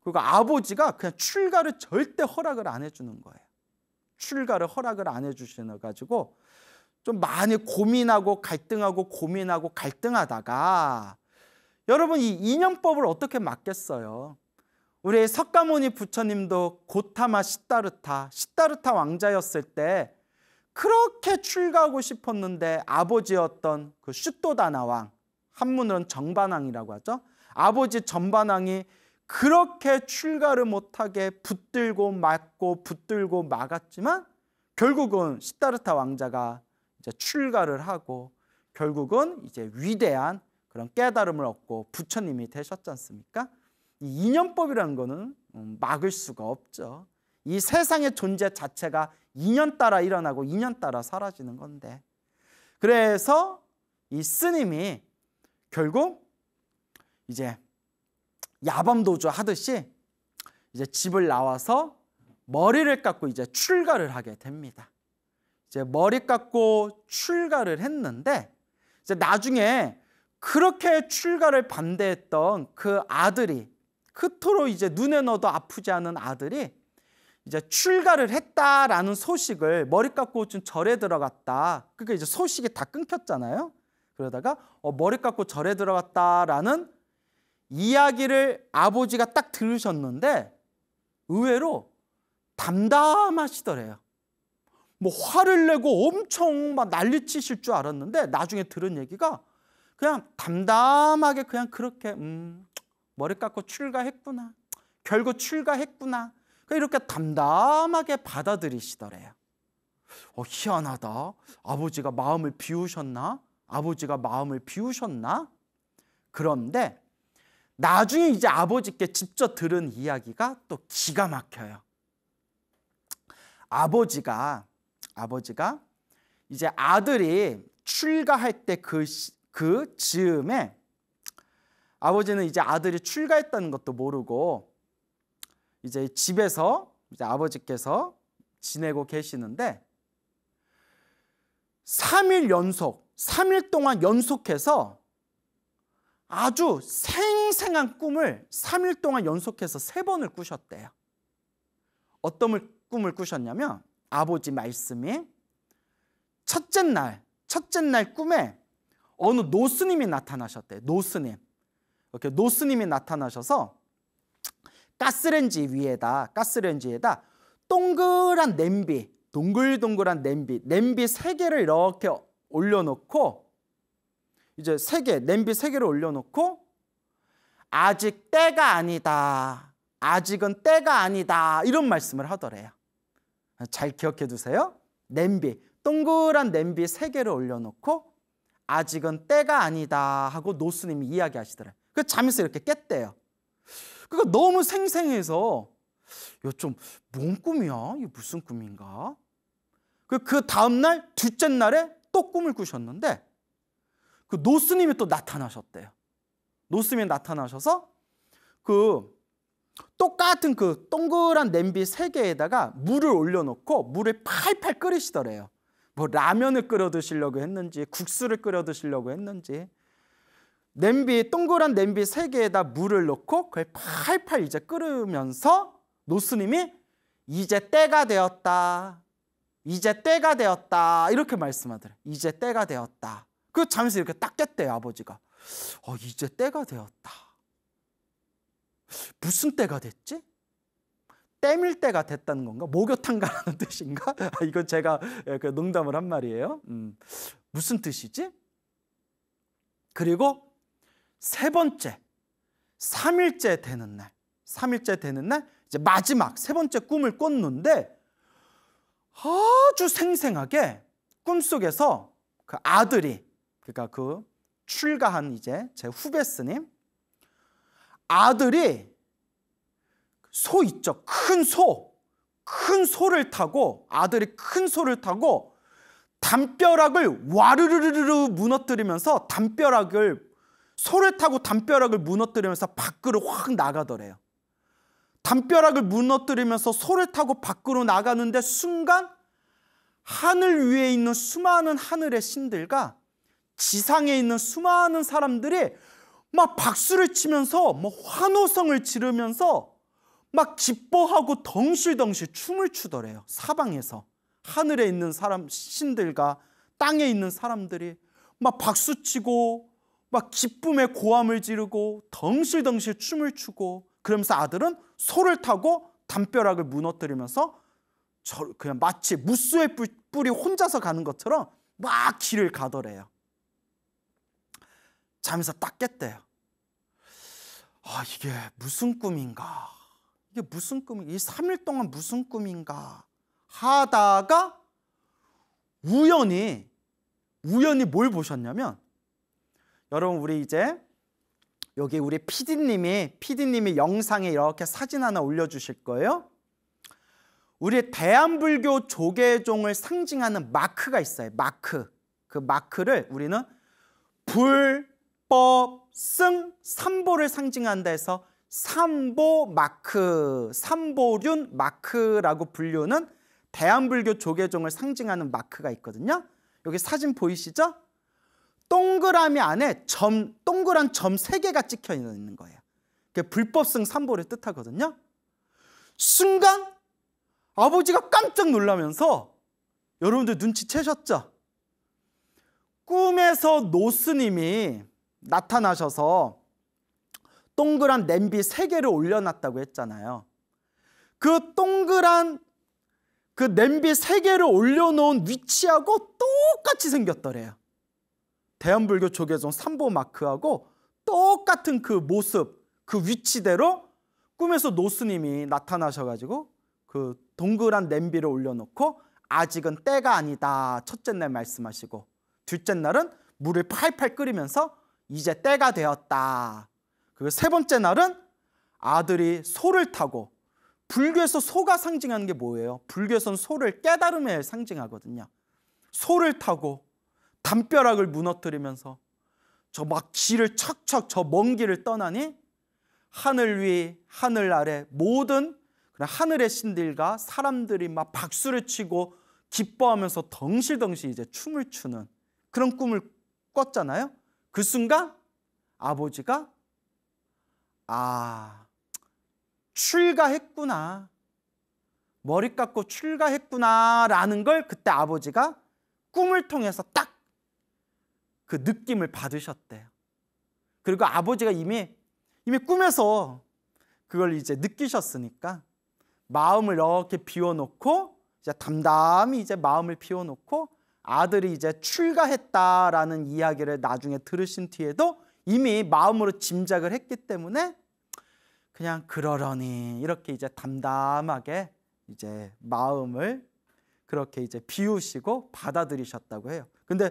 그리고 아버지가 그냥 출가를 절대 허락을 안 해주는 거예요. 출가를 허락을 안해주시 가지고 좀 많이 고민하고 갈등하고 고민하고 갈등하다가 여러분 이 인연법을 어떻게 막겠어요? 우리 석가모니 부처님도 고타마 시타르타 시타르타 왕자였을 때 그렇게 출가하고 싶었는데 아버지였던 그 슛도다나 왕, 한문은 정반왕이라고 하죠. 아버지 전반왕이 그렇게 출가를 못하게 붙들고 막고 붙들고 막았지만 결국은 시타르타 왕자가 이제 출가를 하고 결국은 이제 위대한 그런 깨달음을 얻고 부처님이 되셨지 않습니까? 이인법이라는 거는 음, 막을 수가 없죠. 이 세상의 존재 자체가 2년 따라 일어나고 2년 따라 사라지는 건데 그래서 이 스님이 결국 이제 야밤도주 하듯이 이제 집을 나와서 머리를 깎고 이제 출가를 하게 됩니다. 이제 머리 깎고 출가를 했는데 이제 나중에 그렇게 출가를 반대했던 그 아들이 그토록 이제 눈에 넣어도 아프지 않은 아들이 이제 출가를 했다라는 소식을 머리 깎고 좀 절에 들어갔다. 그러니까 이제 소식이 다 끊겼잖아요. 그러다가 어, 머리 깎고 절에 들어갔다라는 이야기를 아버지가 딱 들으셨는데 의외로 담담하시더래요. 뭐 화를 내고 엄청 막 난리치실 줄 알았는데 나중에 들은 얘기가 그냥 담담하게 그냥 그렇게 음 머리 깎고 출가했구나. 결국 출가했구나. 그러니까 이렇게 담담하게 받아들이시더래요. 어, 희한하다. 아버지가 마음을 비우셨나? 아버지가 마음을 비우셨나? 그런데 나중에 이제 아버지께 직접 들은 이야기가 또 기가 막혀요. 아버지가 아버지가 이제 아들이 출가할 때 그그 그 즈음에 아버지는 이제 아들이 출가했다는 것도 모르고 이제 집에서 이제 아버지께서 지내고 계시는데 3일 연속, 3일 동안 연속해서 아주 생생한 꿈을 3일 동안 연속해서 3번을 꾸셨대요. 어떤 꿈을 꾸셨냐면 아버지 말씀이 첫째 날, 첫째 날 꿈에 어느 노스님이 나타나셨대요. 노스님. 이렇게 노스님이 나타나셔서 가스렌지 위에다 가스렌지에다 동그란 냄비 동글동글한 냄비 냄비 세개를 이렇게 올려놓고 이제 세 개 냄비 세개를 올려놓고 아직 때가 아니다 아직은 때가 아니다 이런 말씀을 하더래요 잘 기억해 두세요 냄비 동그란 냄비 세개를 올려놓고 아직은 때가 아니다 하고 노스님이 이야기하시더래요 그 잠에서 이렇게 깼대요 그러니까 너무 생생해서 이좀 뭔 꿈이야? 이게 무슨 꿈인가? 그, 그 다음날 둘째 날에 또 꿈을 꾸셨는데 그 노스님이 또 나타나셨대요. 노스님이 나타나셔서 그 똑같은 그 동그란 냄비 세 개에다가 물을 올려놓고 물을 팔팔 끓이시더래요. 뭐 라면을 끓여 드시려고 했는지 국수를 끓여 드시려고 했는지 냄비 동그란 냄비 세 개에다 물을 넣고 그걸 팔팔 이제 끓으면서 노스님이 이제 때가 되었다. 이제 때가 되었다. 이렇게 말씀하더래. 이제 때가 되었다. 그 잠시 이렇게 딱 깼대요, 아버지가. 어, 이제 때가 되었다. 무슨 때가 됐지? 때밀 때가 됐다는 건가? 목욕탕가라는 <laughs> 뜻인가? 아, 이건 제가 예, 그 농담을 한 말이에요. 음, 무슨 뜻이지? 그리고 세 번째, 3일째 되는 날, 3일째 되는 날 이제 마지막 세 번째 꿈을 꿨는데 아주 생생하게 꿈속에서 그 아들이 그러니까 그 출가한 이제 제 후배 스님 아들이 소 있죠. 큰 소. 큰 소를 타고 아들이 큰 소를 타고 담벼락을 와르르르르 무너뜨리면서 담벼락을 소를 타고 담벼락을 무너뜨리면서 밖으로 확 나가더래요. 담벼락을 무너뜨리면서 소를 타고 밖으로 나가는데 순간 하늘 위에 있는 수많은 하늘의 신들과 지상에 있는 수많은 사람들이 막 박수를 치면서 뭐 환호성을 지르면서 막 기뻐하고 덩실덩실 춤을 추더래요. 사방에서 하늘에 있는 사람 신들과 땅에 있는 사람들이 막 박수치고 막 기쁨의 고함을 지르고 덩실덩실 춤을 추고 그러면서 아들은 소를 타고 담벼락을 무너뜨리면서 저 그냥 마치 무수의 뿔이 혼자서 가는 것처럼 막 길을 가더래요. 잠에서 딱 깼대요. 아 이게 무슨 꿈인가? 이게 무슨 꿈인가? 이 3일 동안 무슨 꿈인가? 하다가 우연히 우연히 뭘 보셨냐면 여러분 우리 이제 여기 우리 피디님이 PD님이 영상에 이렇게 사진 하나 올려주실 거예요. 우리 대한불교 조계종을 상징하는 마크가 있어요. 마크. 그 마크를 우리는 불법승 삼보를 상징한다 해서 삼보 마크, 삼보륜 마크라고 분류는 대한불교 조계종을 상징하는 마크가 있거든요. 여기 사진 보이시죠? 동그라미 안에 점 동그란 점 세 개가 찍혀 있는 거예요. 그게 불법승 삼보를 뜻하거든요. 순간 아버지가 깜짝 놀라면서 여러분들 눈치채셨죠? 꿈에서 노스님이 나타나셔서 동그란 냄비 세 개를 올려놨다고 했잖아요. 그 동그란 그 냄비 세 개를 올려놓은 위치하고 똑같이 생겼더래요. 대한불교 조계종 삼보 마크하고 똑같은 그 모습, 그 위치대로 꿈에서 노스님이 나타나셔가지고 그 동그란 냄비를 올려놓고 아직은 때가 아니다 첫째 날 말씀하시고 둘째 날은 물을 팔팔 끓이면서 이제 때가 되었다. 그리고 세 번째 날은 아들이 소를 타고 불교에서 소가 상징하는 게 뭐예요? 불교에서는 소를 깨달음에 상징하거든요. 소를 타고 담벼락을 무너뜨리면서 저 막 길을 척척 저 먼 길을 떠나니 하늘 위 하늘 아래 모든 그냥 하늘의 신들과 사람들이 막 박수를 치고 기뻐하면서 덩실덩실 이제 춤을 추는 그런 꿈을 꿨잖아요. 그 순간 아버지가 아 출가했구나 머리 깎고 출가했구나라는 걸 그때 아버지가 꿈을 통해서 딱그 느낌을 받으셨대요. 그리고 아버지가 이미 이미 꿈에서 그걸 이제 느끼셨으니까 마음을 이렇게 비워놓고 이제 담담히 이제 마음을 비워놓고 아들이 이제 출가했다라는 이야기를 나중에 들으신 뒤에도 이미 마음으로 짐작을 했기 때문에 그냥 그러려니 이렇게 이제 담담하게 이제 마음을 그렇게 이제 비우시고 받아들이셨다고 해요. 근데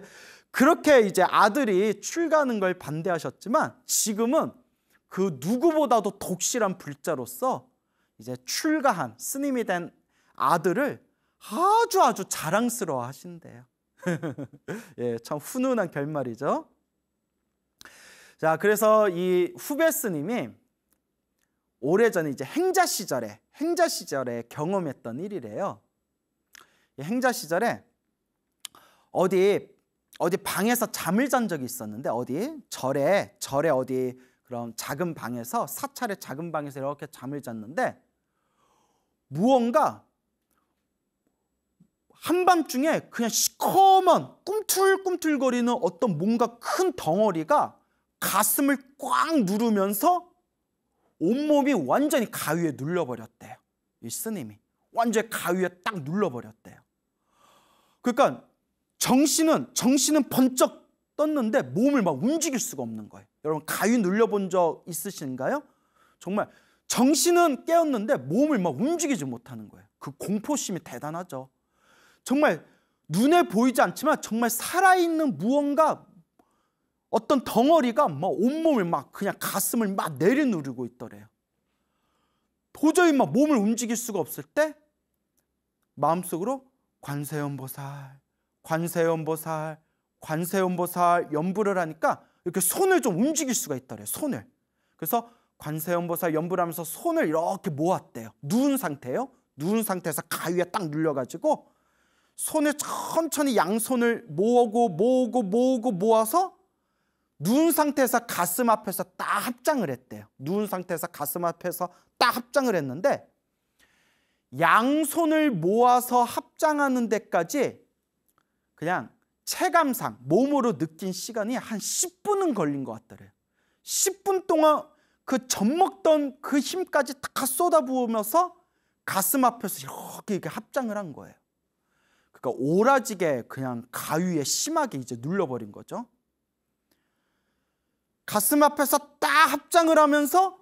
그렇게 이제 아들이 출가하는 걸 반대하셨지만 지금은 그 누구보다도 독실한 불자로서 이제 출가한 스님이 된 아들을 아주 아주 자랑스러워 하신대요. <laughs> 예, 참 훈훈한 결말이죠. 자, 그래서 이 후배 스님이 오래전에 이제 행자 시절에 행자 시절에 경험했던 일이래요. 행자 시절에 어디 어디 방에서 잠을 잔 적이 있었는데 어디 절에 절에 어디 그런 작은 방에서 사찰의 작은 방에서 이렇게 잠을 잤는데 무언가 한밤중에 그냥 시커먼 꿈틀꿈틀거리는 어떤 뭔가 큰 덩어리가 가슴을 꽉 누르면서 온몸이 완전히 가위에 눌려버렸대요. 이 스님이 완전히 가위에 딱 눌러버렸대요. 그러니까 정신은 정신은 번쩍 떴는데 몸을 막 움직일 수가 없는 거예요. 여러분 가위 눌려본 적 있으신가요? 정말 정신은 깨었는데 몸을 막 움직이지 못하는 거예요. 그 공포심이 대단하죠. 정말 눈에 보이지 않지만 정말 살아있는 무언가 어떤 덩어리가 막 온몸을 막 그냥 가슴을 막 내려누르고 있더래요. 도저히 막 몸을 움직일 수가 없을 때 마음속으로 관세음보살, 관세음보살, 관세음보살 연불을 하니까 이렇게 손을 좀 움직일 수가 있더래요. 손을. 그래서 관세음보살 연불하면서 손을 이렇게 모았대요. 누운 상태예요. 누운 상태에서 가위에 딱 눌려가지고 손을 천천히 양손을 모으고 모으고 모으고 모아서 누운 상태에서 가슴 앞에서 딱 합장을 했대요. 누운 상태에서 가슴 앞에서 딱 합장을 했는데 양손을 모아서 합장하는 데까지 그냥 체감상 몸으로 느낀 시간이 한 10분은 걸린 것 같더래요. 10분 동안 그 젖먹던 그 힘까지 다 쏟아부으면서 가슴 앞에서 이렇게, 이렇게 합장을 한 거예요. 그러니까 오라지게 그냥 가위에 심하게 이제 눌러버린 거죠. 가슴 앞에서 딱 합장을 하면서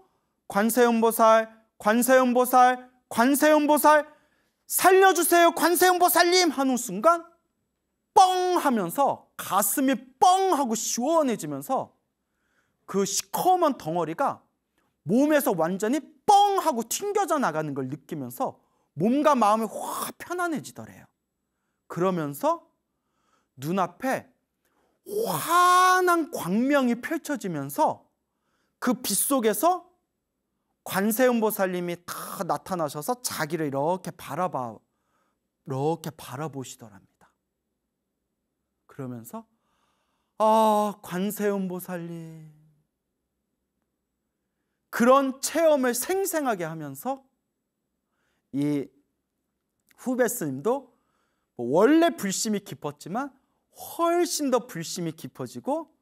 관세음보살, 관세음보살, 관세음보살 살려주세요 관세음보살님 하는 순간 뻥 하면서 가슴이 뻥 하고 시원해지면서 그 시커먼 덩어리가 몸에서 완전히 뻥 하고 튕겨져 나가는 걸 느끼면서 몸과 마음이 확 편안해지더래요. 그러면서 눈앞에 환한 광명이 펼쳐지면서 그 빛 속에서 관세음보살님이 다 나타나셔서 자기를 이렇게 바라봐 이렇게 바라보시더랍니다. 그러면서 아 관세음보살님 그런 체험을 생생하게 하면서 이 후배 스님도 뭐 원래 불심이 깊었지만 훨씬 더 불심이 깊어지고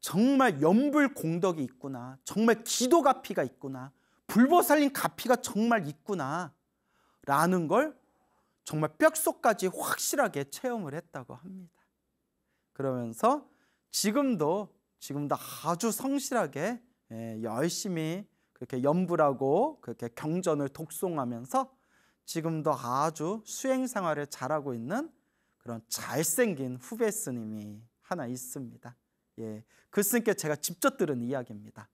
정말 연불 공덕이 있구나 정말 기도가 피가 있구나 불보살린 가피가 정말 있구나 라는 걸 정말 뼛속까지 확실하게 체험을 했다고 합니다. 그러면서 지금도 지금도 아주 성실하게 예, 열심히 그렇게 연불하고 그렇게 경전을 독송하면서 지금도 아주 수행 생활을 잘하고 있는 그런 잘생긴 후배 스님이 하나 있습니다. 예, 그 스님께 제가 직접 들은 이야기입니다.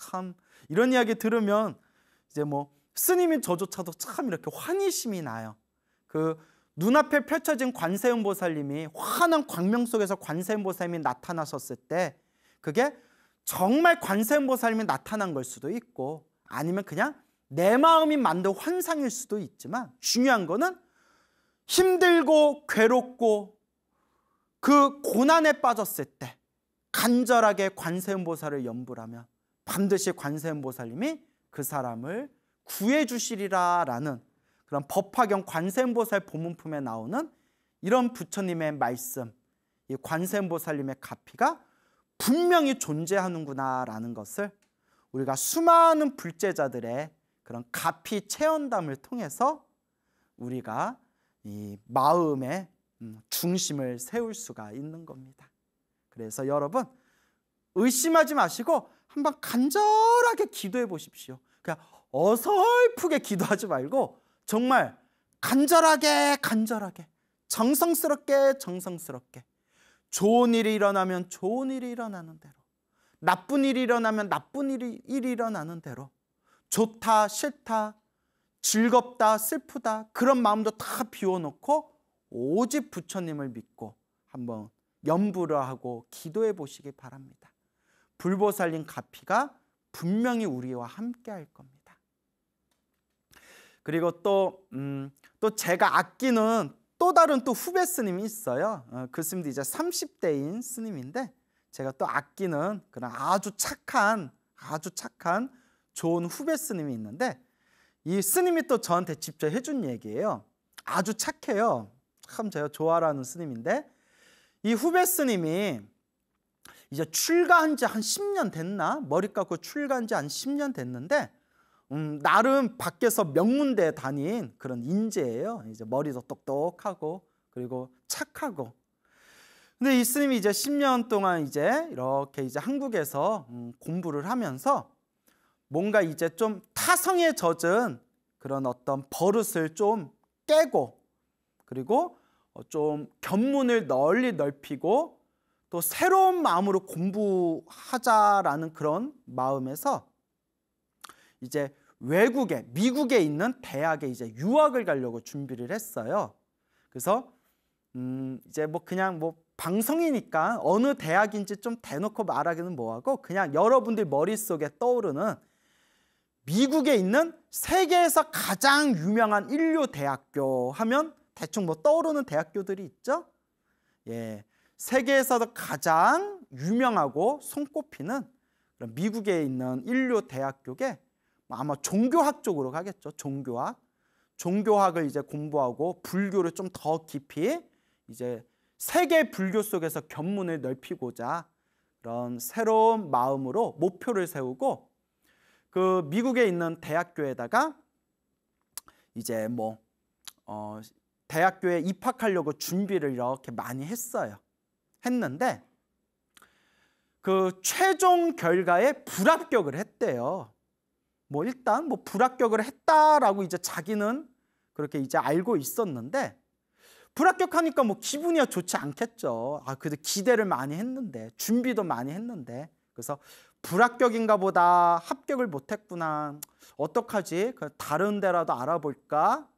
참 이런 이야기 들으면 이제 뭐 스님인 저조차도 참 이렇게 환희심이 나요. 그 눈앞에 펼쳐진 관세음 보살님이 환한 광명 속에서 관세음 보살님이 나타나셨을 때 그게 정말 관세음 보살님이 나타난 걸 수도 있고 아니면 그냥 내 마음이 만든 환상일 수도 있지만 중요한 거는 힘들고 괴롭고 그 고난에 빠졌을 때 간절하게 관세음보살을 염불하면 반드시 관세음보살님이 그 사람을 구해 주시리라라는 그런 법화경 관세음보살 보문품에 나오는 이런 부처님의 말씀, 이 관세음보살님의 가피가 분명히 존재하는구나라는 것을 우리가 수많은 불제자들의 그런 가피 체험담을 통해서 우리가 이 마음의 음, 중심을 세울 수가 있는 겁니다. 그래서 여러분 의심하지 마시고 한번 간절하게 기도해 보십시오. 그냥 어설프게 기도하지 말고 정말 간절하게 간절하게 정성스럽게 정성스럽게 좋은 일이 일어나면 좋은 일이 일어나는 대로 나쁜 일이 일어나면 나쁜 일이, 일이 일어나는 대로 좋다 싫다 즐겁다 슬프다 그런 마음도 다 비워놓고 오직 부처님을 믿고 한번 연부를 하고 기도해 보시기 바랍니다. 불보살린 가피가 분명히 우리와 함께 할 겁니다. 그리고 또, 음, 또 제가 아끼는 또 다른 또 후배 스님이 있어요. 어, 그 스님도 이제 30대인 스님인데 제가 또 아끼는 그런 아주 착한, 아주 착한 좋은 후배 스님이 있는데 이 스님이 또 저한테 직접 해준 얘기예요. 아주 착해요. 참 제가 좋아하는 스님인데 이 후배 스님이 이제 출가한 지 한 10년 됐나? 머리 깎고 출가한 지 한 10년 됐는데 음, 나름 밖에서 명문대 다닌 그런 인재예요. 이제 머리도 똑똑하고 그리고 착하고. 근데 이 스님이 이제 10년 동안 이제 이렇게 이제 한국에서 음, 공부를 하면서 뭔가 이제 좀 타성에 젖은 그런 어떤 버릇을 좀 깨고 그리고 어, 좀 견문을 널리 넓히고 또 새로운 마음으로 공부하자라는 그런 마음에서 이제 외국에 미국에 있는 대학에 이제 유학을 가려고 준비를 했어요. 그래서 음 이제 뭐 그냥 뭐 방송이니까 어느 대학인지 좀 대놓고 말하기는 뭐하고 그냥 여러분들 머릿속에 떠오르는 미국에 있는 세계에서 가장 유명한 인류 대학교 하면 대충 뭐 떠오르는 대학교들이 있죠. 예. 세계에서도 가장 유명하고 손꼽히는 미국에 있는 인류 대학교에 아마 종교학 쪽으로 가겠죠. 종교학. 종교학을 이제 공부하고 불교를 좀 더 깊이 이제 세계 불교 속에서 견문을 넓히고자 그런 새로운 마음으로 목표를 세우고 그 미국에 있는 대학교에다가 이제 뭐 어, 대학교에 입학하려고 준비를 이렇게 많이 했어요. 했는데 그 최종 결과에 불합격을 했대요. 뭐 일단 뭐 불합격을 했다라고 이제 자기는 그렇게 이제 알고 있었는데 불합격하니까 뭐 기분이야 좋지 않겠죠. 아, 그래도 기대를 많이 했는데 준비도 많이 했는데 그래서 불합격인가 보다 합격을 못했구나 어떡하지 그 다른 데라도 알아볼까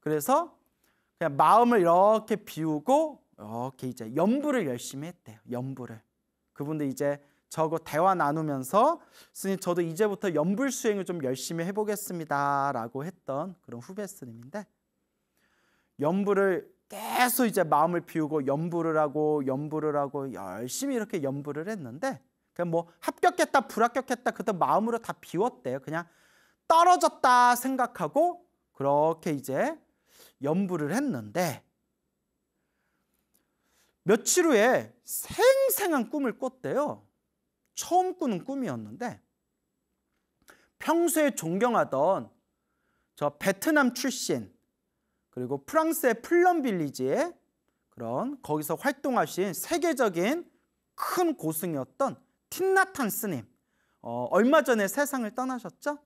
그래서 그냥 마음을 이렇게 비우고 이렇게 이제 연부를 열심히 했대요. 연부를. 그분도 이제 저거 대화 나누면서 스님 저도 이제부터 연불 수행을 좀 열심히 해보겠습니다라고 했던 그런 후배 스님인데 연부를 계속 이제 마음을 비우고 연부를 하고 연부를 하고 열심히 이렇게 연부를 했는데 그냥 뭐 합격했다 불합격했다 그때 마음으로 다 비웠대요 그냥 떨어졌다 생각하고 그렇게 이제 연부를 했는데 며칠 후에 생생한 꿈을 꿨대요. 처음 꾸는 꿈이었는데 평소에 존경하던 저 베트남 출신 그리고 프랑스의 플럼빌리지에 그런 거기서 활동하신 세계적인 큰 고승이었던 틴나탄 스님 어, 얼마 전에 세상을 떠나셨죠?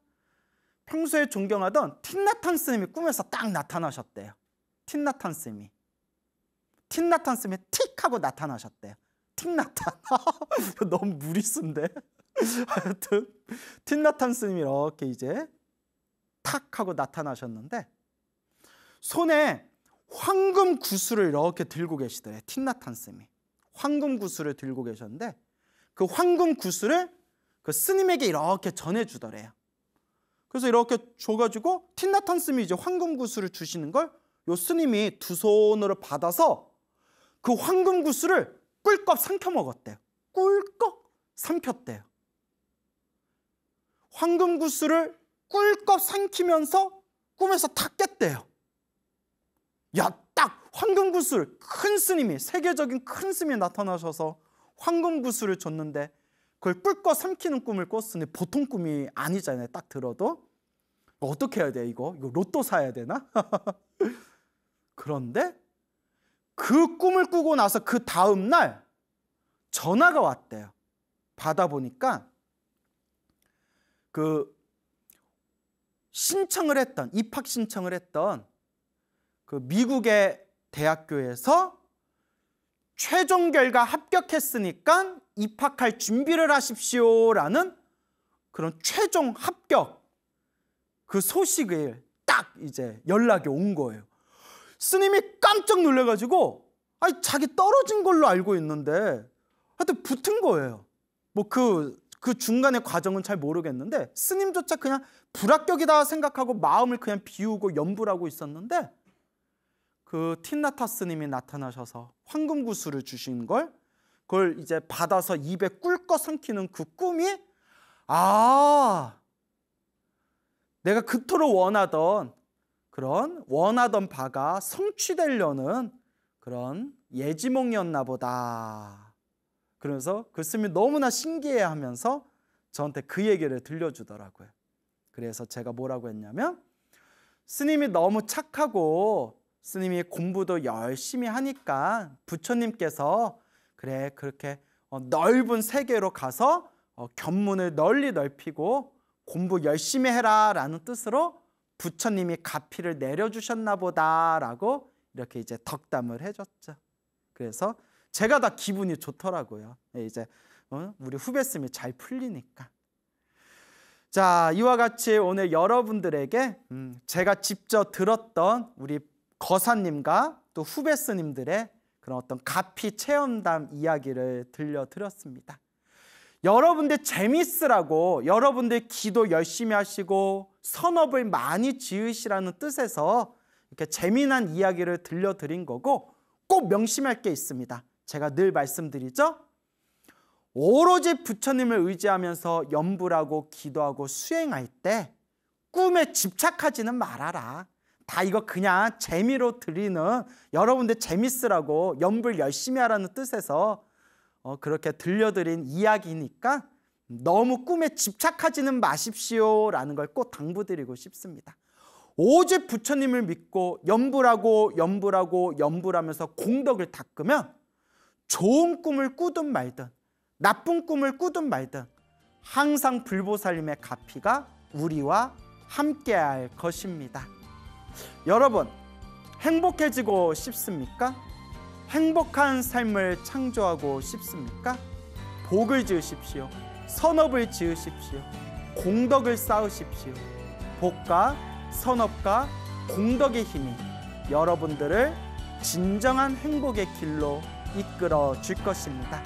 평소에 존경하던 틴나탄 스님이 꿈에서 딱 나타나셨대요. 틴나탄 스님이 틴나탄 쓰면 틱 하고 나타나셨대요. 틱나탄. <laughs> 너무 무리수인데. <laughs> 하여튼 틴나탄 스님이 이렇게 이제 탁 하고 나타나셨는데 손에 황금 구슬을 이렇게 들고 계시더래 틴나탄 스님이 황금 구슬을 들고 계셨는데 그 황금 구슬을 그 스님에게 이렇게 전해주더래요 그래서 이렇게 줘가지고 틴나탄 스님이 이제 황금 구슬을 주시는 걸 요 스님이 두 손으로 받아서 그 황금 구슬을 꿀꺽 삼켜 먹었대요. 꿀꺽 삼켰대요. 황금 구슬을 꿀꺽 삼키면서 꿈에서 다 깼대요. 야, 딱 황금 구슬 큰 스님이 세계적인 큰 스님이 나타나셔서 황금 구슬을 줬는데 그걸 꿀꺽 삼키는 꿈을 꿨으니 보통 꿈이 아니잖아요. 딱 들어도 어떻게 해야 돼 이거? 이거 로또 사야 되나? <laughs> 그런데 그 꿈을 꾸고 나서 그 다음 날 전화가 왔대요. 받아보니까 그 신청을 했던 입학 신청을 했던 그 미국의 대학교에서 최종 결과 합격했으니까 입학할 준비를 하십시오라는 그런 최종 합격 그 소식을 딱 이제 연락이 온 거예요. 스님이 깜짝 놀래가지고 아니 자기 떨어진 걸로 알고 있는데 하여튼 붙은 거예요. 뭐그그 그 중간의 과정은 잘 모르겠는데 스님조차 그냥 불합격이다 생각하고 마음을 그냥 비우고 염불하고 있었는데 그 틴나타 스님이 나타나셔서 황금구슬을 주신 걸 그걸 이제 받아서 입에 꿀꺽 삼키는 그 꿈이 아 내가 그토록 원하던 그런 원하던 바가 성취되려는 그런 예지몽이었나 보다. 그래서 글쓰이 그 너무나 신기해 하면서 저한테 그 얘기를 들려주더라고요. 그래서 제가 뭐라고 했냐면 스님이 너무 착하고 스님이 공부도 열심히 하니까 부처님께서 그래 그렇게 어, 넓은 세계로 가서 어, 견문을 널리 넓히고 공부 열심히 해라 라는 뜻으로 부처님이 가피를 내려주셨나 보다라고 이렇게 이제 덕담을 해줬죠. 그래서 제가 다 기분이 좋더라고요. 이제 어, 우리 후배쌤이 잘 풀리니까. 자 이와 같이 오늘 여러분들에게 음, 제가 직접 들었던 우리 거사님과 또 후배스님들의 그런 어떤 가피 체험담 이야기를 들려드렸습니다. 여러분들 재밌으라고 여러분들 기도 열심히 하시고 선업을 많이 지으시라는 뜻에서 이렇게 재미난 이야기를 들려드린 거고 꼭 명심할 게 있습니다. 제가 늘 말씀드리죠. 오로지 부처님을 의지하면서 염불하고 기도하고 수행할 때 꿈에 집착하지는 말아라. 다 이거 그냥 재미로 드리는 여러분들 재밌으라고 염불 열심히 하라는 뜻에서 어, 그렇게 들려드린 이야기니까 너무 꿈에 집착하지는 마십시오라는 걸 꼭 당부드리고 싶습니다. 오직 부처님을 믿고 염불하고 염불하고 염불하면서 공덕을 닦으면 좋은 꿈을 꾸든 말든 나쁜 꿈을 꾸든 말든 항상 불보살님의 가피가 우리와 함께할 것입니다. 여러분 행복해지고 싶습니까? 행복한 삶을 창조하고 싶습니까? 복을 지으십시오. 선업을 지으십시오. 공덕을 쌓으십시오. 복과 선업과 공덕의 힘이 여러분들을 진정한 행복의 길로 이끌어 줄 것입니다.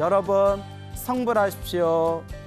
여러분, 성불하십시오.